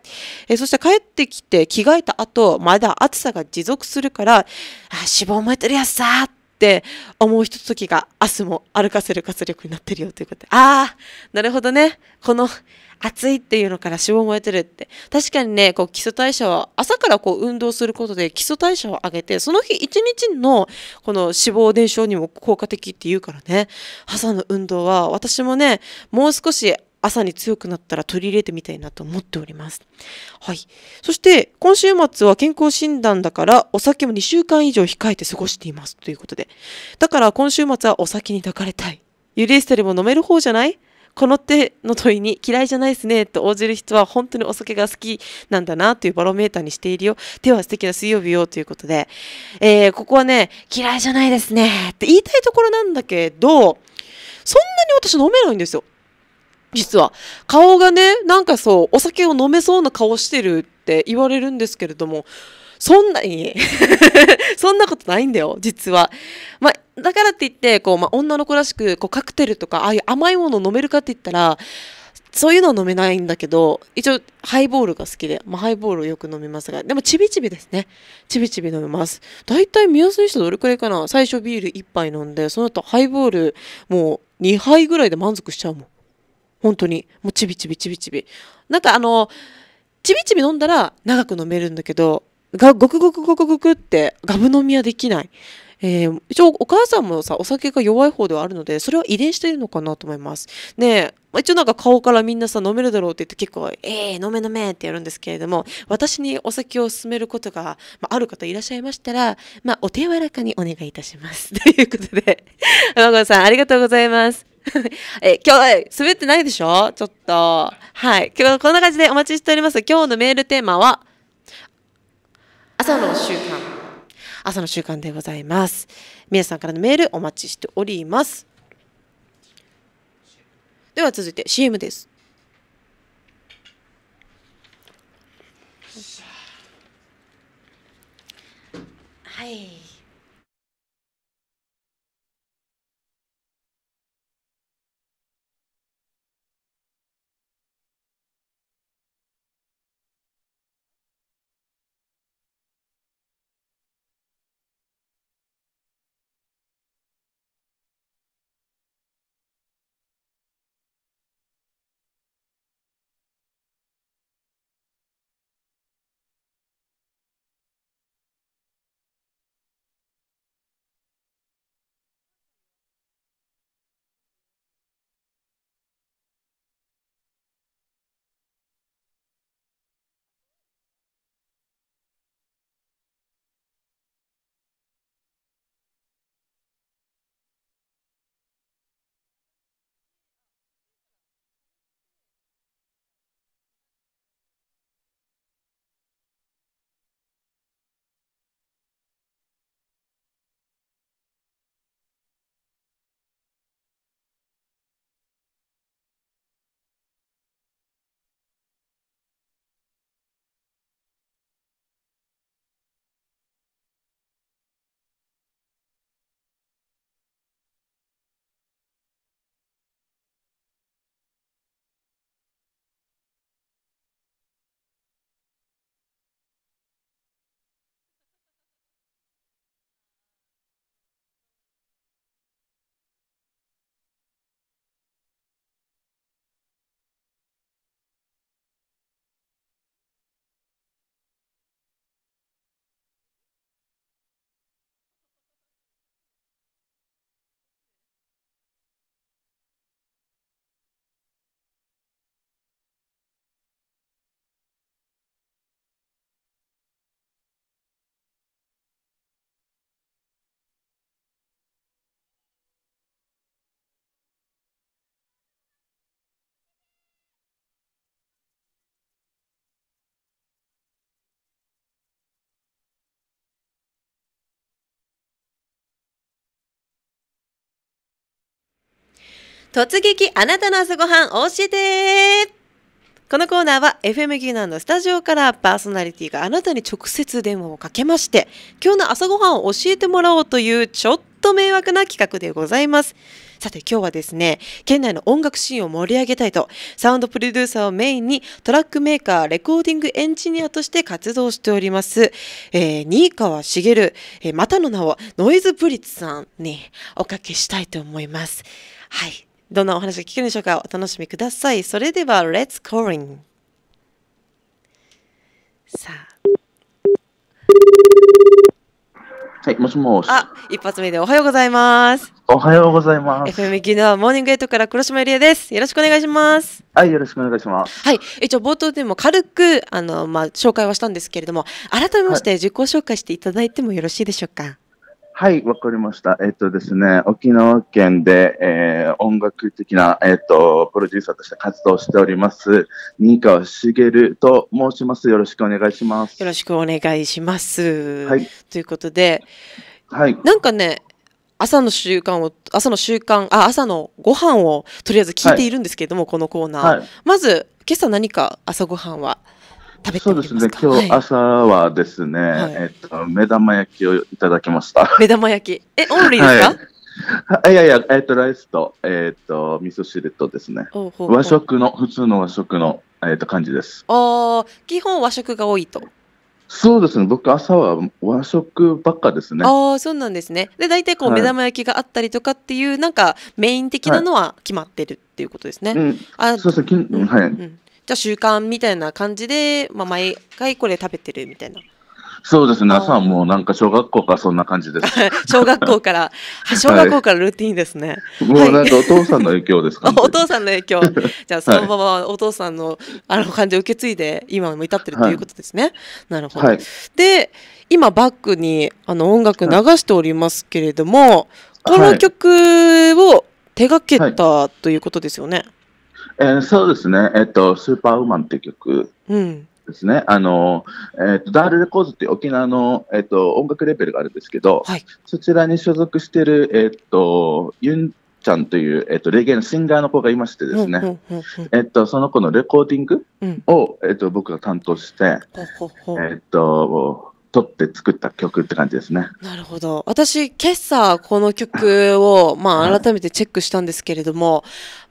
S1: えー、そして帰ってきて着替えた後、まだ暑さが持続するから、あ、脂肪燃えてるやつさーってって思うひと時が明日も歩かせる活力になってるよということで。ああ、なるほどね。この暑いっていうのから脂肪燃えてるって。確かにね、こう基礎代謝は朝からこう運動することで基礎代謝を上げて、その日一日のこの脂肪燃焼にも効果的っていうからね。朝の運動は私もね、もう少し朝に強くなったら取り入れてみたいなと思っております。はい。そして、今週末は健康診断だから、お酒も2週間以上控えて過ごしています。ということで。だから、今週末はお酒に抱かれたい。ゆるエステでも飲める方じゃないこの手の問いに嫌いじゃないですねと応じる人は本当にお酒が好きなんだなというバロメーターにしているよ。では素敵な水曜日よということで、えー、ここはね、嫌いじゃないですねって言いたいところなんだけど、そんなに私飲めないんですよ。実は顔がねなんかそうお酒を飲めそうな顔してるって言われるんですけれどもそんなに そんなことないんだよ実は。まあ、だからって言ってこう、まあ、女の子らしくこうカクテルとかああいう甘いもの飲めるかって言ったらそういうのは飲めないんだけど、一応ハイボールが好きで、まあ、ハイボールをよく飲みますが、でもちびちびですね。ちびちび飲みます。大体見やすい人どれくらいかな最初ビール1杯飲んで、その後ハイボールもう2杯ぐらいで満足しちゃうもん。本当に。もうちびちびちびちび。なんかあの、ちびちび飲んだら長く飲めるんだけど、が、ごくごくごくごくってガブ飲みはできない。えー、一応お母さんもさ、お酒が弱い方ではあるので、それは遺伝しているのかなと思います。ねえ、一応なんか顔からみんなさ、飲めるだろうって言って結構、えー、飲め飲めってやるんですけれども、私にお酒を勧めることが、まあ、ある方いらっしゃいましたら、まあ、お手柔らかにお願いいたします。ということで、マ さんありがとうございます。え、今日、滑ってないでしょちょっと。はい。今日、こんな感じでお待ちしております。今日のメールテーマは、朝の習慣。朝の習慣でございます。皆さんからのメールお待ちしております。では続いて CM です。はい。突撃あなたの朝ごはん教えてこのコーナーは FM ギナーのスタジオからパーソナリティがあなたに直接電話をかけまして今日の朝ごはんを教えてもらおうというちょっと迷惑な企画でございますさて今日はですね県内の音楽シーンを盛り上げたいとサウンドプロデューサーをメインにトラックメーカーレコーディングエンジニアとして活動しております、えー、新川茂、えー、またの名をノイズブリッツさんにおかけしたいと思いますはいどんなお話が聞けるんでしょうかお楽しみください。それでは、Let's c o r i n さあ。
S2: はい、もしもし。
S1: あ、一発目でおはようございます。
S2: おはようございます。
S1: FM ギノアモーニングエイトから黒島エリアです。よろしくお願いします。
S2: はい、よろしくお願いします。
S1: はい、一応冒頭でも軽く、あの、まあ、紹介はしたんですけれども、改めまして自己紹介していただいてもよろしいでしょうか。はいはい、わかりま
S2: した。えっとですね、沖縄県で、えー、音楽的な、えっと、プロデューサーとして活動しております、新川茂と申します。よろしくお願いします。
S1: よろしくお願いします。はい。ということで、はい。なんかね、朝の習慣を、朝の習慣、あ、朝のご飯をとりあえず聞いているんですけれども、はい、このコーナー、はい、まず、今朝何か朝ごはんは食べそうです
S2: ね、今日朝はですね、はい、えっと、目玉焼きをいただきました。
S1: 目玉焼き。え、オンリーです
S2: か、はいいやいや、えっ、と、ライスと、えっ、と、味噌汁とですね。和食の、普通の和食の、えっ、と、感じです。
S1: ああ、基本和食が多いと。
S2: そうですね。僕、朝は和食ばっかですね。あ
S1: あ、そうなんですね。で、大体こう、目玉焼きがあったりとかっていう、なんか、メイン的なのは決まってるっていうことですね。はい、うん、あそうですね。はい。うんじゃあ習慣みたいな感じで、まあ、毎回これ食べてるみたいな。
S2: そうですね、朝はもうなんか小学校からそんな感じです。
S1: 小学校から、小学校からルーティンですね。はい、もうなんかお父さん
S2: の影響ですか、ね、お父
S1: さんの影響。じゃあそのままお父さんのあの感じを受け継いで、今も至ってるということですね。はい、なるほど。はい、で、今バックにあの音楽流しておりますけれども、この曲を手がけたということですよね。
S2: えー、そうですね、えっと、スーパーウーマンって曲ですね、うん、あのえっと、ダールレコーズって沖縄の、えっと、音楽レベルがあるんですけど、はい、そちらに所属してる、えっと、ユンちゃんという、えっと、レゲエのシンガーの子がいましてですね、うんうんうんえっと、その子のレコーディングを、うん、えっと、僕が担当して、うん、えっと、撮って作った曲って感じですね。
S1: なるほど。私、今朝この曲を、まあ、改めてチェックしたんですけれども、はい、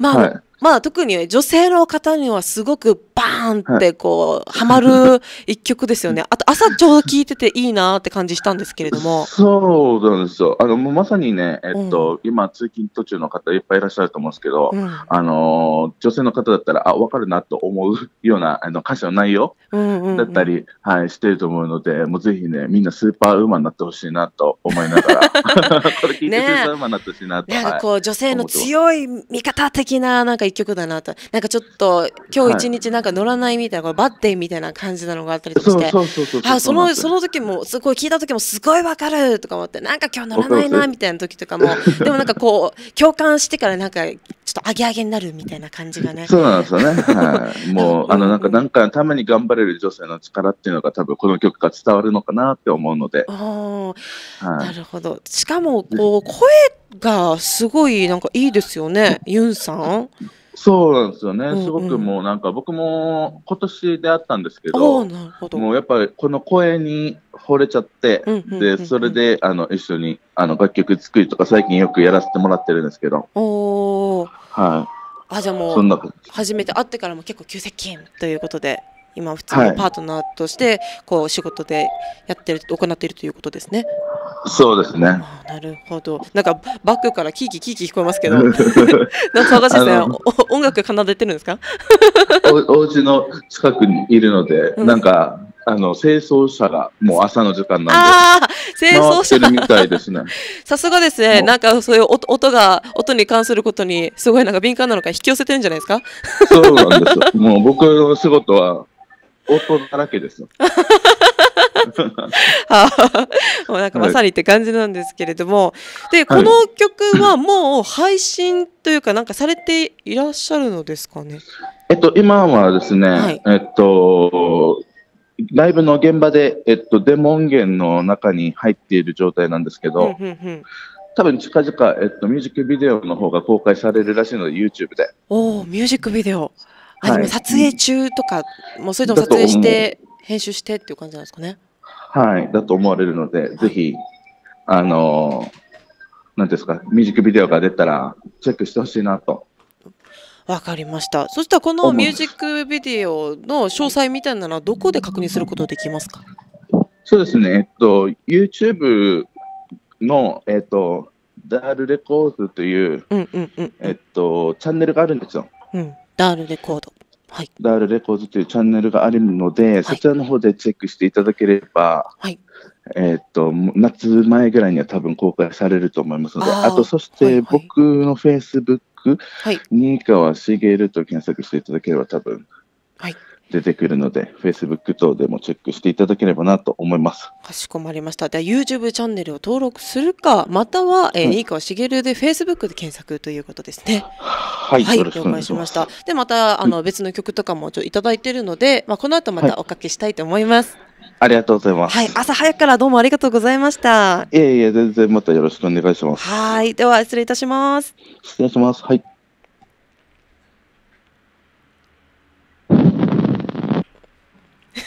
S1: まあ、はいまあ特に女性の方にはすごくバーンってこう、はまる一曲ですよね。あと、朝ちょうど聴いてていいなって感じしたんですけれども。
S2: そうなんですよ。あの、もうまさにね、えっと、うん、今、通勤途中の方いっぱいいらっしゃると思うんですけど、うん、あの、女性の方だったら、あ、わかるなと思うような、あの、歌詞の内容だったり、はい、してると思うので、もうぜひね、みんなスーパーウーマンになってほしいなと思いながら、これ聞いてスーパーウーマンになってほしいなと。なんかこう、女性の強
S1: い味方的な、なんか一曲だなと。なんかちょっと、今日一日なんか、はいか乗らないみたいな、これバッテンみたいな感じなのがあったりとかして、そうそうそうその、その時も、すごい聞いた時もすごいわかるとか思って、なんか今日乗らないなみたいな時とかも、でもなんかこう、共感してからなんか、ちょっとアゲアゲになるみたいな感じがね。そう
S2: なんですよね。はい。もう、あの、なんか、なんかために頑張れる女性の力っていうのが多分この曲が伝わるのかなって思うので。は
S1: い、なるほど。しかも、こう、声がすごいなんかいいですよね、ユンさん。そうなんですよね、うんうん、すごくもうなんか僕も今
S2: 年であったんですけど、どもうやっぱりこの声に惚れちゃって、うんうんうんうん、でそれであの一緒にあの楽曲作りとか最近よくやらせてもらってるんですけど。
S1: おはい、あじゃあもう初めて会ってからも結構急接近ということで今普通のパートナーとしてこう仕事でやってる、はい、行っているということですね。
S2: そうですね。
S1: なるほど。なんかバックからキーキーキーキー聞こえますけど、なんか若先生音楽奏でてるんですか？
S2: おお家の近くにいるので、うん、なんかあの清掃車がもう朝の時間な
S1: んで、清掃車みたいですね。さすがですね。なんかそういう音音が音に関することにすごいなんか敏感なのか引き寄せてるんじゃないですか？
S2: そうなんです。よ。もう僕の仕事は音だらけですよ。
S1: もうなんかまさにって感じなんですけれども、でこの曲はもう配信というかなんかされていらっしゃるのですかね。
S2: えっと今はですね、はい、えっとライブの現場でえっとデモ音源の中に入っている状態なんですけど。多分近々、えっと、ミュージックビデオの方が公開されるらしいので、YouTube で。
S1: おお、ミュージックビデオ。
S2: あ、でも撮影
S1: 中とか、もうそれでも撮影して、編集してっていう感じなんですかね。
S2: はい、だと思われるので、ぜひ、あのー、なんですか、ミュージックビデオが出たら、チェックしてほしいなと。
S1: わかりました。そしたら、このミュージックビデオの詳細みたいなのは、どこで確認することできますか
S2: そうですね、えっと、YouTube の、えっと、ダールレコーズという、
S1: うんうんうん、
S2: えっと、チャンネルがあるんですよ。
S1: うんダールレコード。
S2: はい、ダールレコードというチャンネルがあるので、はい、そちらの方でチェックしていただければ、はい、えっ、と、夏前ぐらいには多分公開されると思いますので、あと、そして僕のフェイスブック、はい、新川茂と検索していただければ多分、はい、出てくるので、Facebook 等でもチェックしていただければなと思います。
S1: かしこまりました。では YouTube チャンネルを登録するか、または、えーうん、いいかしげるで Facebook で検索ということですね。はい、はい、了解しました。で、またあの、うん、別の曲とかもちょいただいているので、まあこの後またおかけしたいと思います。はい
S2: ありがとうございます。はい、
S1: 朝早くからどうもありがとうございました。
S2: いえいえ、全然またよろしくお願いします。
S1: はい、では失礼いたします。
S2: 失礼します。はい。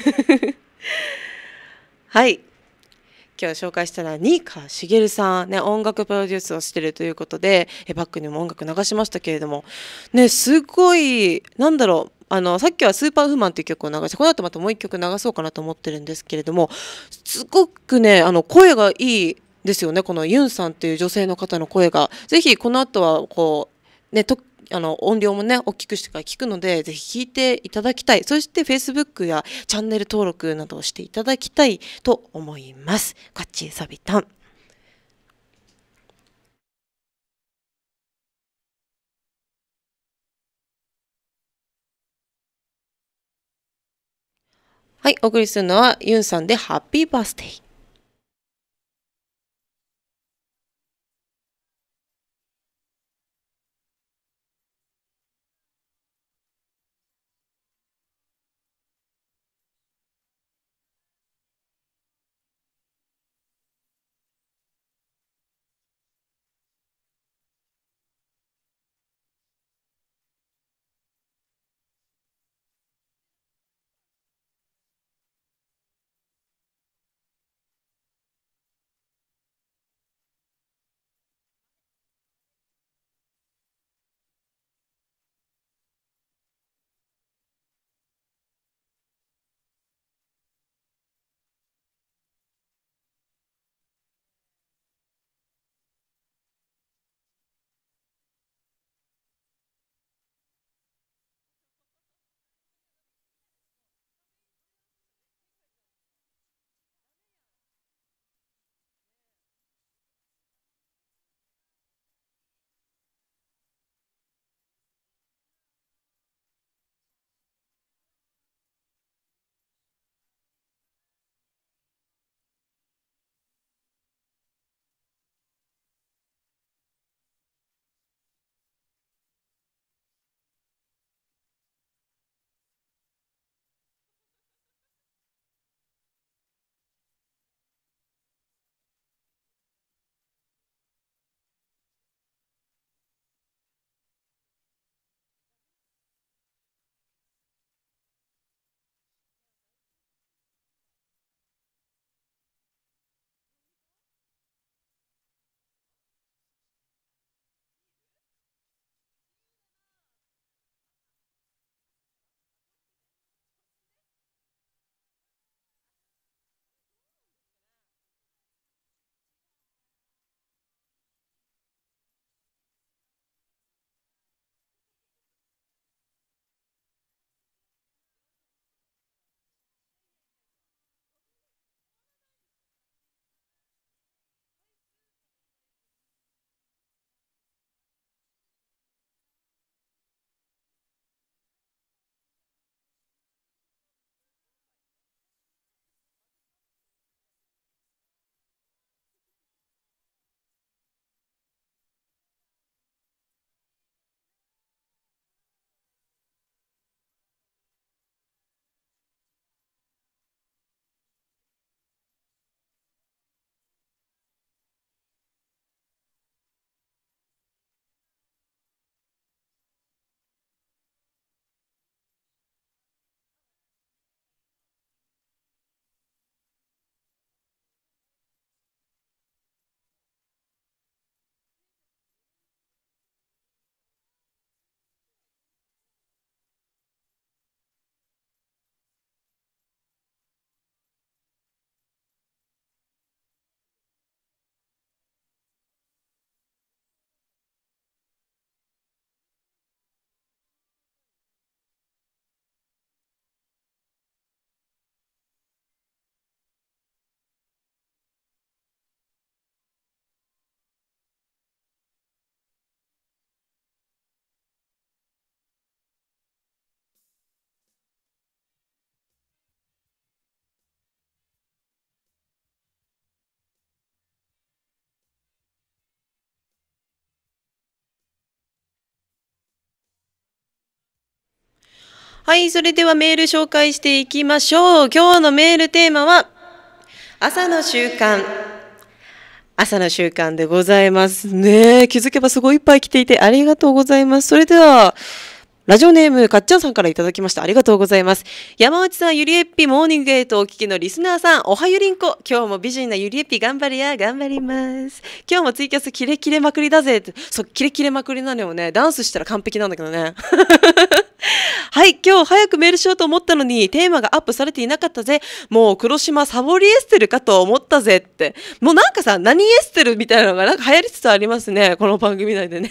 S1: はい今日紹介したのは新川茂さん、ね、音楽プロデュースをしてるということでえバックにも音楽流しましたけれども、ね、すごいなんだろうあのさっきは「スーパーフーマン」という曲を流してこの後またもう一曲流そうかなと思ってるんですけれどもすごくねあの声がいいですよねこのユンさんっていう女性の方の声が。ぜひこの後はこうね、あの、音量もね、大きくしてから聞くので、ぜひ聞いていただきたい。そして Facebook やチャンネル登録などをしていただきたいと思います。カッチサビタン。はい、お送りするのはユンさんでハッピーバースデー。はい、それではメール紹介していきましょう。今日のメールテーマは、朝の習慣。朝の習慣でございます。ね気づけばすごいいっぱい来ていてありがとうございます。それでは、ラジオネーム、かっちゃんさんからいただきました。ありがとうございます。山内さん、ゆりえっぴ、モーニングエイトお聞きのリスナーさん、おはゆりんこ。今日も美人なゆりえっぴ、頑張りや、頑張ります。今日もツイキャス、キレキレまくりだぜ。そう、キレキレまくりなのよね。ダンスしたら完璧なんだけどね。はい、今日早くメールしようと思ったのに、テーマがアップされていなかったぜ。もう黒島サボりエステルかと思ったぜって。もうなんかさ、何エステルみたいなのがなんか流行りつつありますね。この番組内でね。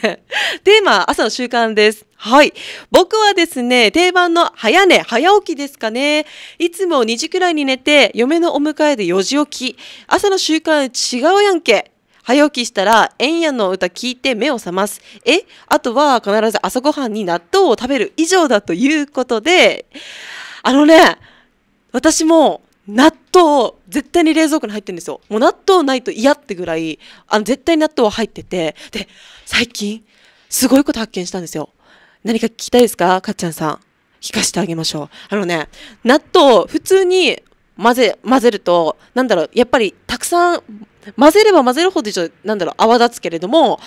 S1: テーマ、朝の習慣です。はい。僕はですね、定番の早寝、早起きですかね。いつも2時くらいに寝て、嫁のお迎えで4時起き。朝の習慣違うやんけ。早起きしたら、エンヤの歌聞いて目を覚ます。え、あとは必ず朝ごはんに納豆を食べる以上だということで、あのね、私も納豆絶対に冷蔵庫に入ってるんですよ。もう納豆ないと嫌ってぐらい、あの絶対納豆は入ってて、で、最近、すごいこと発見したんですよ。何か聞きたいですかかっちゃんさん。聞かせてあげましょう。あのね、納豆、普通に混ぜ、混ぜると、なんだろう、やっぱりたくさん混ぜれば混ぜるほどちょなんだろう泡立つけれども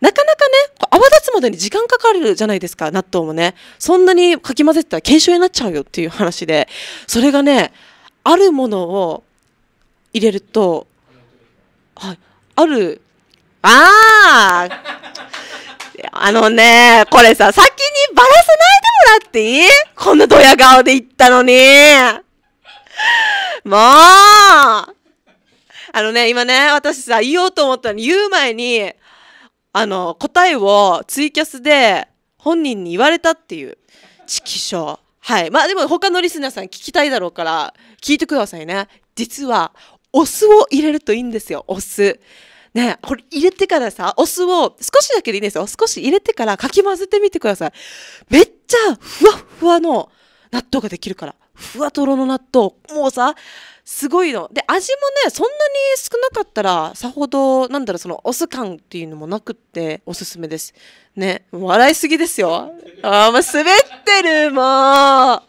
S1: なかなかね泡立つまでに時間かかるじゃないですか納豆もねそんなにかき混ぜてたら検証になっちゃうよっていう話でそれがねあるものを入れると、はい、あるあああのねこれさ先にバラさないでもらっていいこんなドヤ顔で言ったのにもうあのね、今ね、私さ、言おうと思ったのに、言う前に、あの、答えをツイキャスで本人に言われたっていう、チキショー。はい。まあでも他のリスナーさん聞きたいだろうから、聞いてくださいね。実は、お酢を入れるといいんですよ、お酢。ね、これ入れてからさ、お酢を少しだけでいいんですよ。少し入れてからかき混ぜてみてください。めっちゃふわふわの納豆ができるから。ふわとろの納豆。もうさ、すごいの。で、味もね、そんなに少なかったら、さほど、なんだろう、その、お酢感っていうのもなくって、おすすめです。ね、笑いすぎですよ。ああもう滑ってる、もう。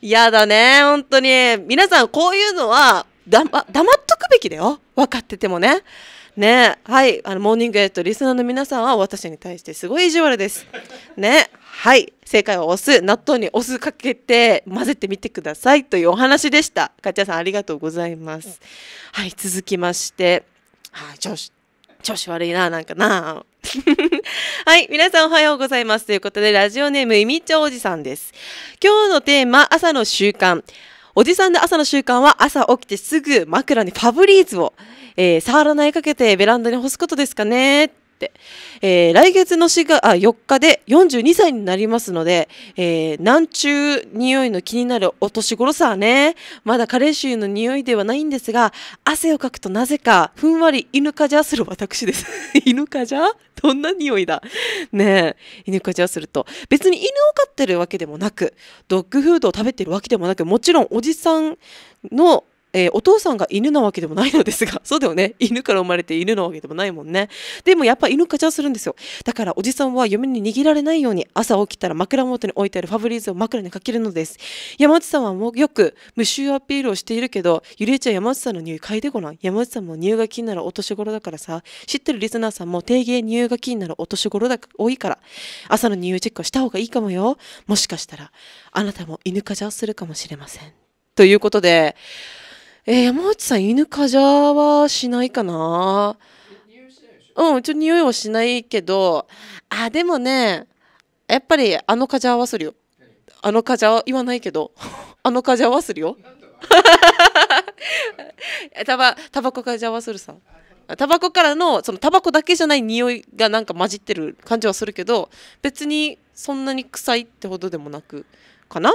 S1: やだね、本当に。皆さん、こういうのは、だ、ま、黙っとくべきだよ。分かっててもね。ね、はい、あの、モーニングエイトリスナーの皆さんは、私に対してすごい意地悪です。ね、はい正解はお酢納豆にお酢かけて混ぜてみてくださいというお話でしたかっちゃさんありがとうございますはい続きましてはい、あ、調子調子悪いななんかなはい、皆さんおはようございます。ということで、ラジオネーム、いみちょおじさんです。今日のテーマ、朝の習慣。おじさんの朝の習慣は、朝起きてすぐ枕にファブリーズを、えー、触らないかけてベランダに干すことですかね。、えー、来月の4があ4日で42歳になりますので、えー、南中匂いの気になるお年頃さねまだ加齢臭の匂いではないんですが汗をかくとなぜかふんわり犬かじゃする私です 犬かじゃどんな匂いだねえ犬かじゃすると別に犬を飼ってるわけでもなくドッグフードを食べてるわけでもなくもちろんおじさんのえー、お父さんが犬なわけでもないのですが、そうだよね。犬から生まれて犬なわけでもないもんね。でもやっぱ犬カチャするんですよ。だからおじさんは嫁に握られないように朝起きたら枕元に置いてあるファブリーズを枕にかけるのです。山内さんはもうよく無臭アピールをしているけど、ゆりえちゃん山内さんの匂い嗅いでごらん。山内さんも匂いが気になるお年頃だからさ、知ってるリスナーさんも定義匂いが気になるお年頃だ多いから、朝の匂いチェックをした方がいいかもよ。もしかしたら、あなたも犬カチャするかもしれません。ということで、えー、山内さん、犬かじゃはしないかなうん、ちょっと匂いはしないけど、あ、でもね、やっぱりあのかじゃはするよ。あのかじゃは言わないけど、あのかじゃはするよ。た ば、たばこかじゃはするさ。タバコからのそのタバコだけじゃない匂いがなんか混じってる感じはするけど別にそんなに臭いってほどでもなくかな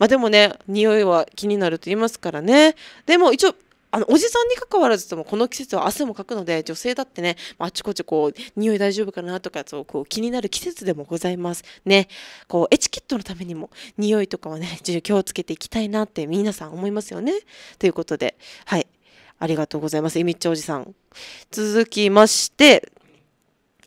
S1: まあでもね匂いは気になると言いますからねでも一応あのおじさんに関わらずともこの季節は汗もかくので女性だってね、まあ、ちこちこう匂い大丈夫かなとかそうこう気になる季節でもございますねこうエチケットのためにも匂いとかはね気をつけていきたいなって皆さん思いますよねということではいありがとうございます。いみっちおじさん。続きまして、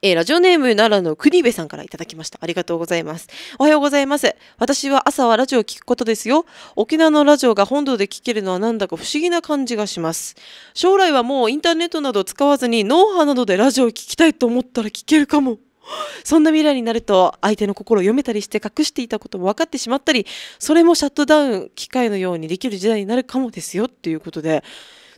S1: えー、ラジオネーム奈良の国部さんからいただきました。ありがとうございます。おはようございます。私は朝はラジオを聞くことですよ。沖縄のラジオが本土で聞けるのはなんだか不思議な感じがします。将来はもうインターネットなどを使わずに脳波などでラジオを聞きたいと思ったら聞けるかも。そんな未来になると相手の心を読めたりして隠していたことも分かってしまったりそれもシャットダウン機会のようにできる時代になるかもですよということで、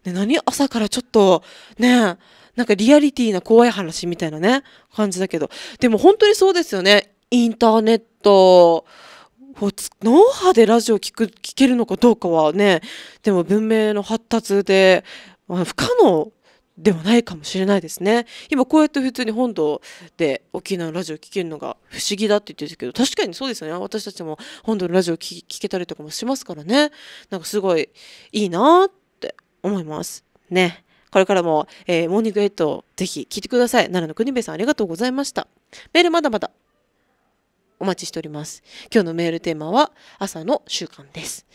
S1: ね、何朝からちょっとねなんかリアリティな怖い話みたいなね、感じだけど。でも本当にそうですよね。インターネット、脳波でラジオ聞く、聞けるのかどうかはね、でも文明の発達で、まあ、不可能ではないかもしれないですね。今こうやって普通に本土で沖縄のラジオ聴けるのが不思議だって言ってるけど、確かにそうですよね。私たちも本土のラジオ聴けたりとかもしますからね。なんかすごいいいなって思います。ね。これからも、えー、モーニングエトをぜひ聞いてください。奈良の国部さん、ありがとうございました。メールまだまだお待ちしております。今日のメールテーマは、朝の習慣です。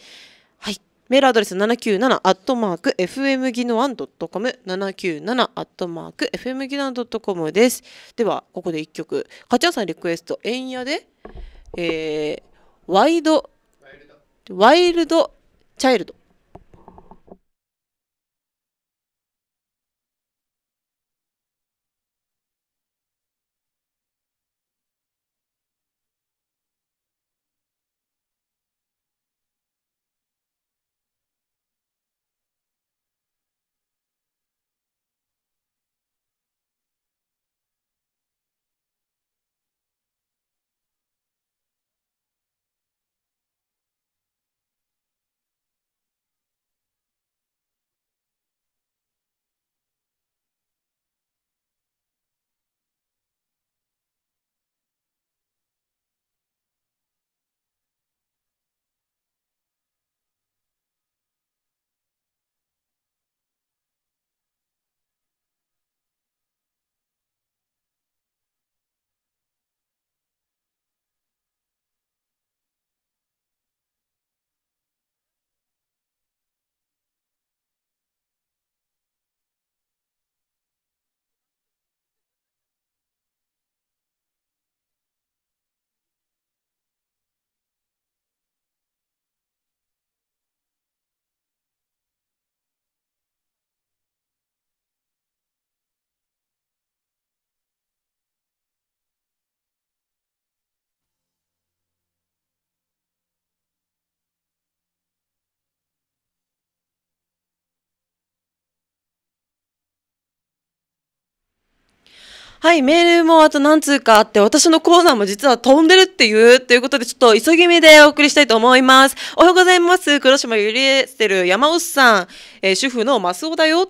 S1: はい。メールアドレス797アットマーク FM ギノアンドットコム797アットマーク FM ギノアンドットコムです。では、ここで一曲。勝谷さんリクエスト、円屋で、えー、ワイド、ワイルド、チャイルド。はい、メールもあと何通かあって、私のコーナーも実は飛んでるっていう、ということで、ちょっと急ぎ目でお送りしたいと思います。おはようございます。黒島ゆりえしてる山内さん、えー、主婦のマスオだよ。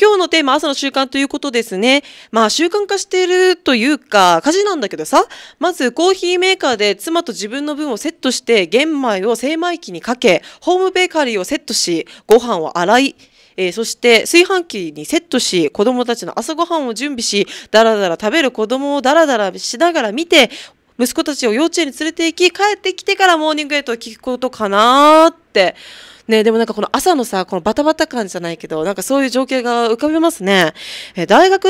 S1: 今日のテーマ、朝の習慣ということですね。まあ、習慣化しているというか、家事なんだけどさ、まずコーヒーメーカーで妻と自分の分をセットして、玄米を精米機にかけ、ホームベーカリーをセットし、ご飯を洗い、えー、そして炊飯器にセットし、子供たちの朝ごはんを準備し、だらだら食べる子供をだらだらしながら見て、息子たちを幼稚園に連れて行き、帰ってきてからモーニングエイトを聞くことかなーって。ねでもなんかこの朝のさ、このバタバタ感じゃないけど、なんかそういう情景が浮かびますね。えー、大学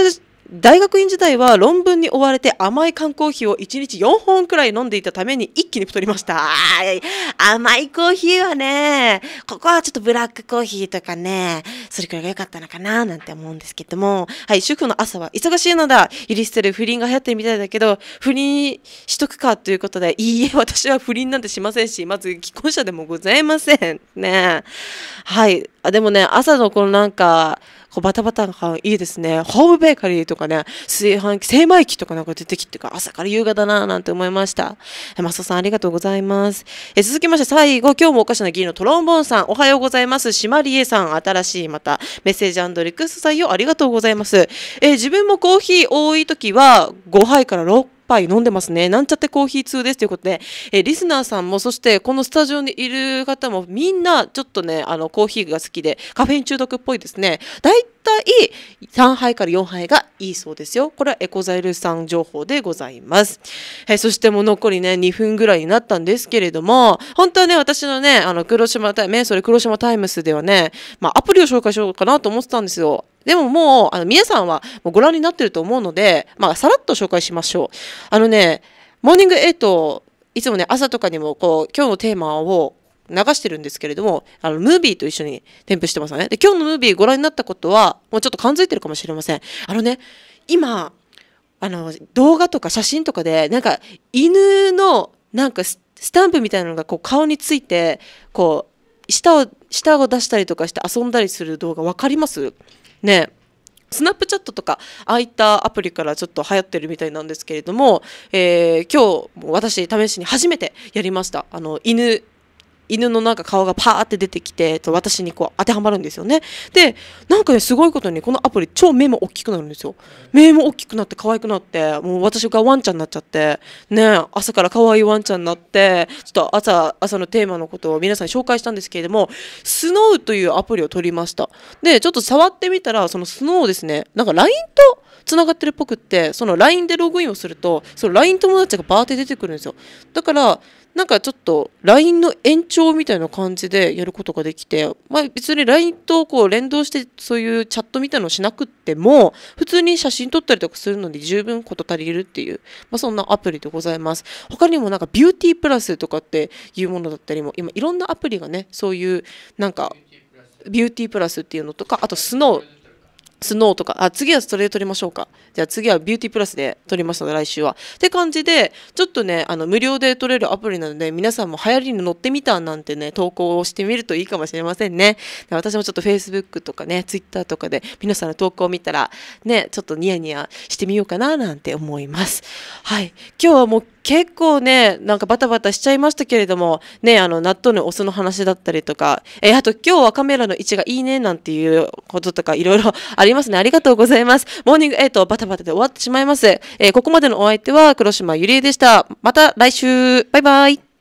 S1: 大学院時代は論文に追われて甘い缶コーヒーを1日4本くらい飲んでいたために一気に太りました。甘いコーヒーはね、ここはちょっとブラックコーヒーとかね、それくらいが良かったのかななんて思うんですけども、はい、主婦の朝は忙しいのだ。イリステル不倫が流行ってるみたいだけど、不倫しとくかということで、いいえ、私は不倫なんてしませんし、まず既婚者でもございません。ねはい。あ、でもね、朝のこのなんか、こうバタバタ感いいですね。ホームベーカリーとかね、炊飯器、精米機とかなんか出てきてか、朝から夕方だななんて思いました。え、マオさんありがとうございます。え、続きまして最後、今日もおかしな議員のトロンボーンさん、おはようございます。シマリエさん、新しいまたメッセージリクエスト採用ありがとうございます。え、自分もコーヒー多い時は5杯から6杯飲んでますね。なんちゃってコーヒー通ですということで、えー、リスナーさんも、そしてこのスタジオにいる方も、みんなちょっとね、あの、コーヒーが好きで、カフェイン中毒っぽいですね。大体3杯から4杯がいいそうですよ。これはエコザイルさん情報でございます。えー、そしてもう残りね、2分ぐらいになったんですけれども、本当はね、私のね、あの、黒島タイム、それ黒島タイムスではね、まあ、アプリを紹介しようかなと思ってたんですよ。でももう、あの、皆さんはもうご覧になってると思うので、まあ、さらっと紹介しましょう。あのね、モーニング8、いつもね、朝とかにも、こう、今日のテーマを流してるんですけれども、あの、ムービーと一緒に添付してますね。で、今日のムービーご覧になったことは、もうちょっと感づいてるかもしれません。あのね、今、あの、動画とか写真とかで、なんか、犬の、なんかス、スタンプみたいなのが、こう、顔について、こう、舌を、舌を出したりとかして遊んだりする動画、わかりますねスナップチャットとかああいったアプリからちょっと流行ってるみたいなんですけれども、えー、今日私試しに初めてやりましたあの犬犬のなんか顔がパーって出てきてと私にこう当てはまるんですよねでなんかねすごいことにこのアプリ超目も大きくなるんですよ目も大きくなって可愛くなってもう私がワンちゃんになっちゃってね朝から可愛いワンちゃんになってちょっと朝朝のテーマのことを皆さんに紹介したんですけれどもスノーというアプリを取りましたでちょっと触ってみたらそのスノーですねなんか LINE とつながってるっぽくってその LINE でログインをするとその LINE 友達がバーって出てくるんですよだからなんかちょっと LINE の延長みたいな感じでやることができて、まあ、別に LINE とこう連動してそういうチャットみたいのをしなくっても普通に写真撮ったりとかするので十分事足りるっていう、まあ、そんなアプリでございます他にもなんかビューティープラスとかっていうものだったりも今いろんなアプリがねそういうなんかビューティープラスっていうのとかあとスノースノーとか、あ、次はそれで撮りましょうか。じゃあ次はビューティープラスで撮りますので、来週は。って感じで、ちょっとね、あの、無料で撮れるアプリなので、皆さんも流行りに乗ってみたなんてね、投稿をしてみるといいかもしれませんね。私もちょっと Facebook とかね、Twitter とかで皆さんの投稿を見たら、ね、ちょっとニヤニヤしてみようかななんて思います。はい。今日はもう結構ね、なんかバタバタしちゃいましたけれども、ね、あの、納豆のお酢の話だったりとか、えあと今日はカメラの位置がいいね、なんていうこととか、いろいろありますね。ありがとうございます。モーニングえイとバタバタで終わってしまいます。えー、ここまでのお相手は、黒島ゆりえでした。また来週バイバイ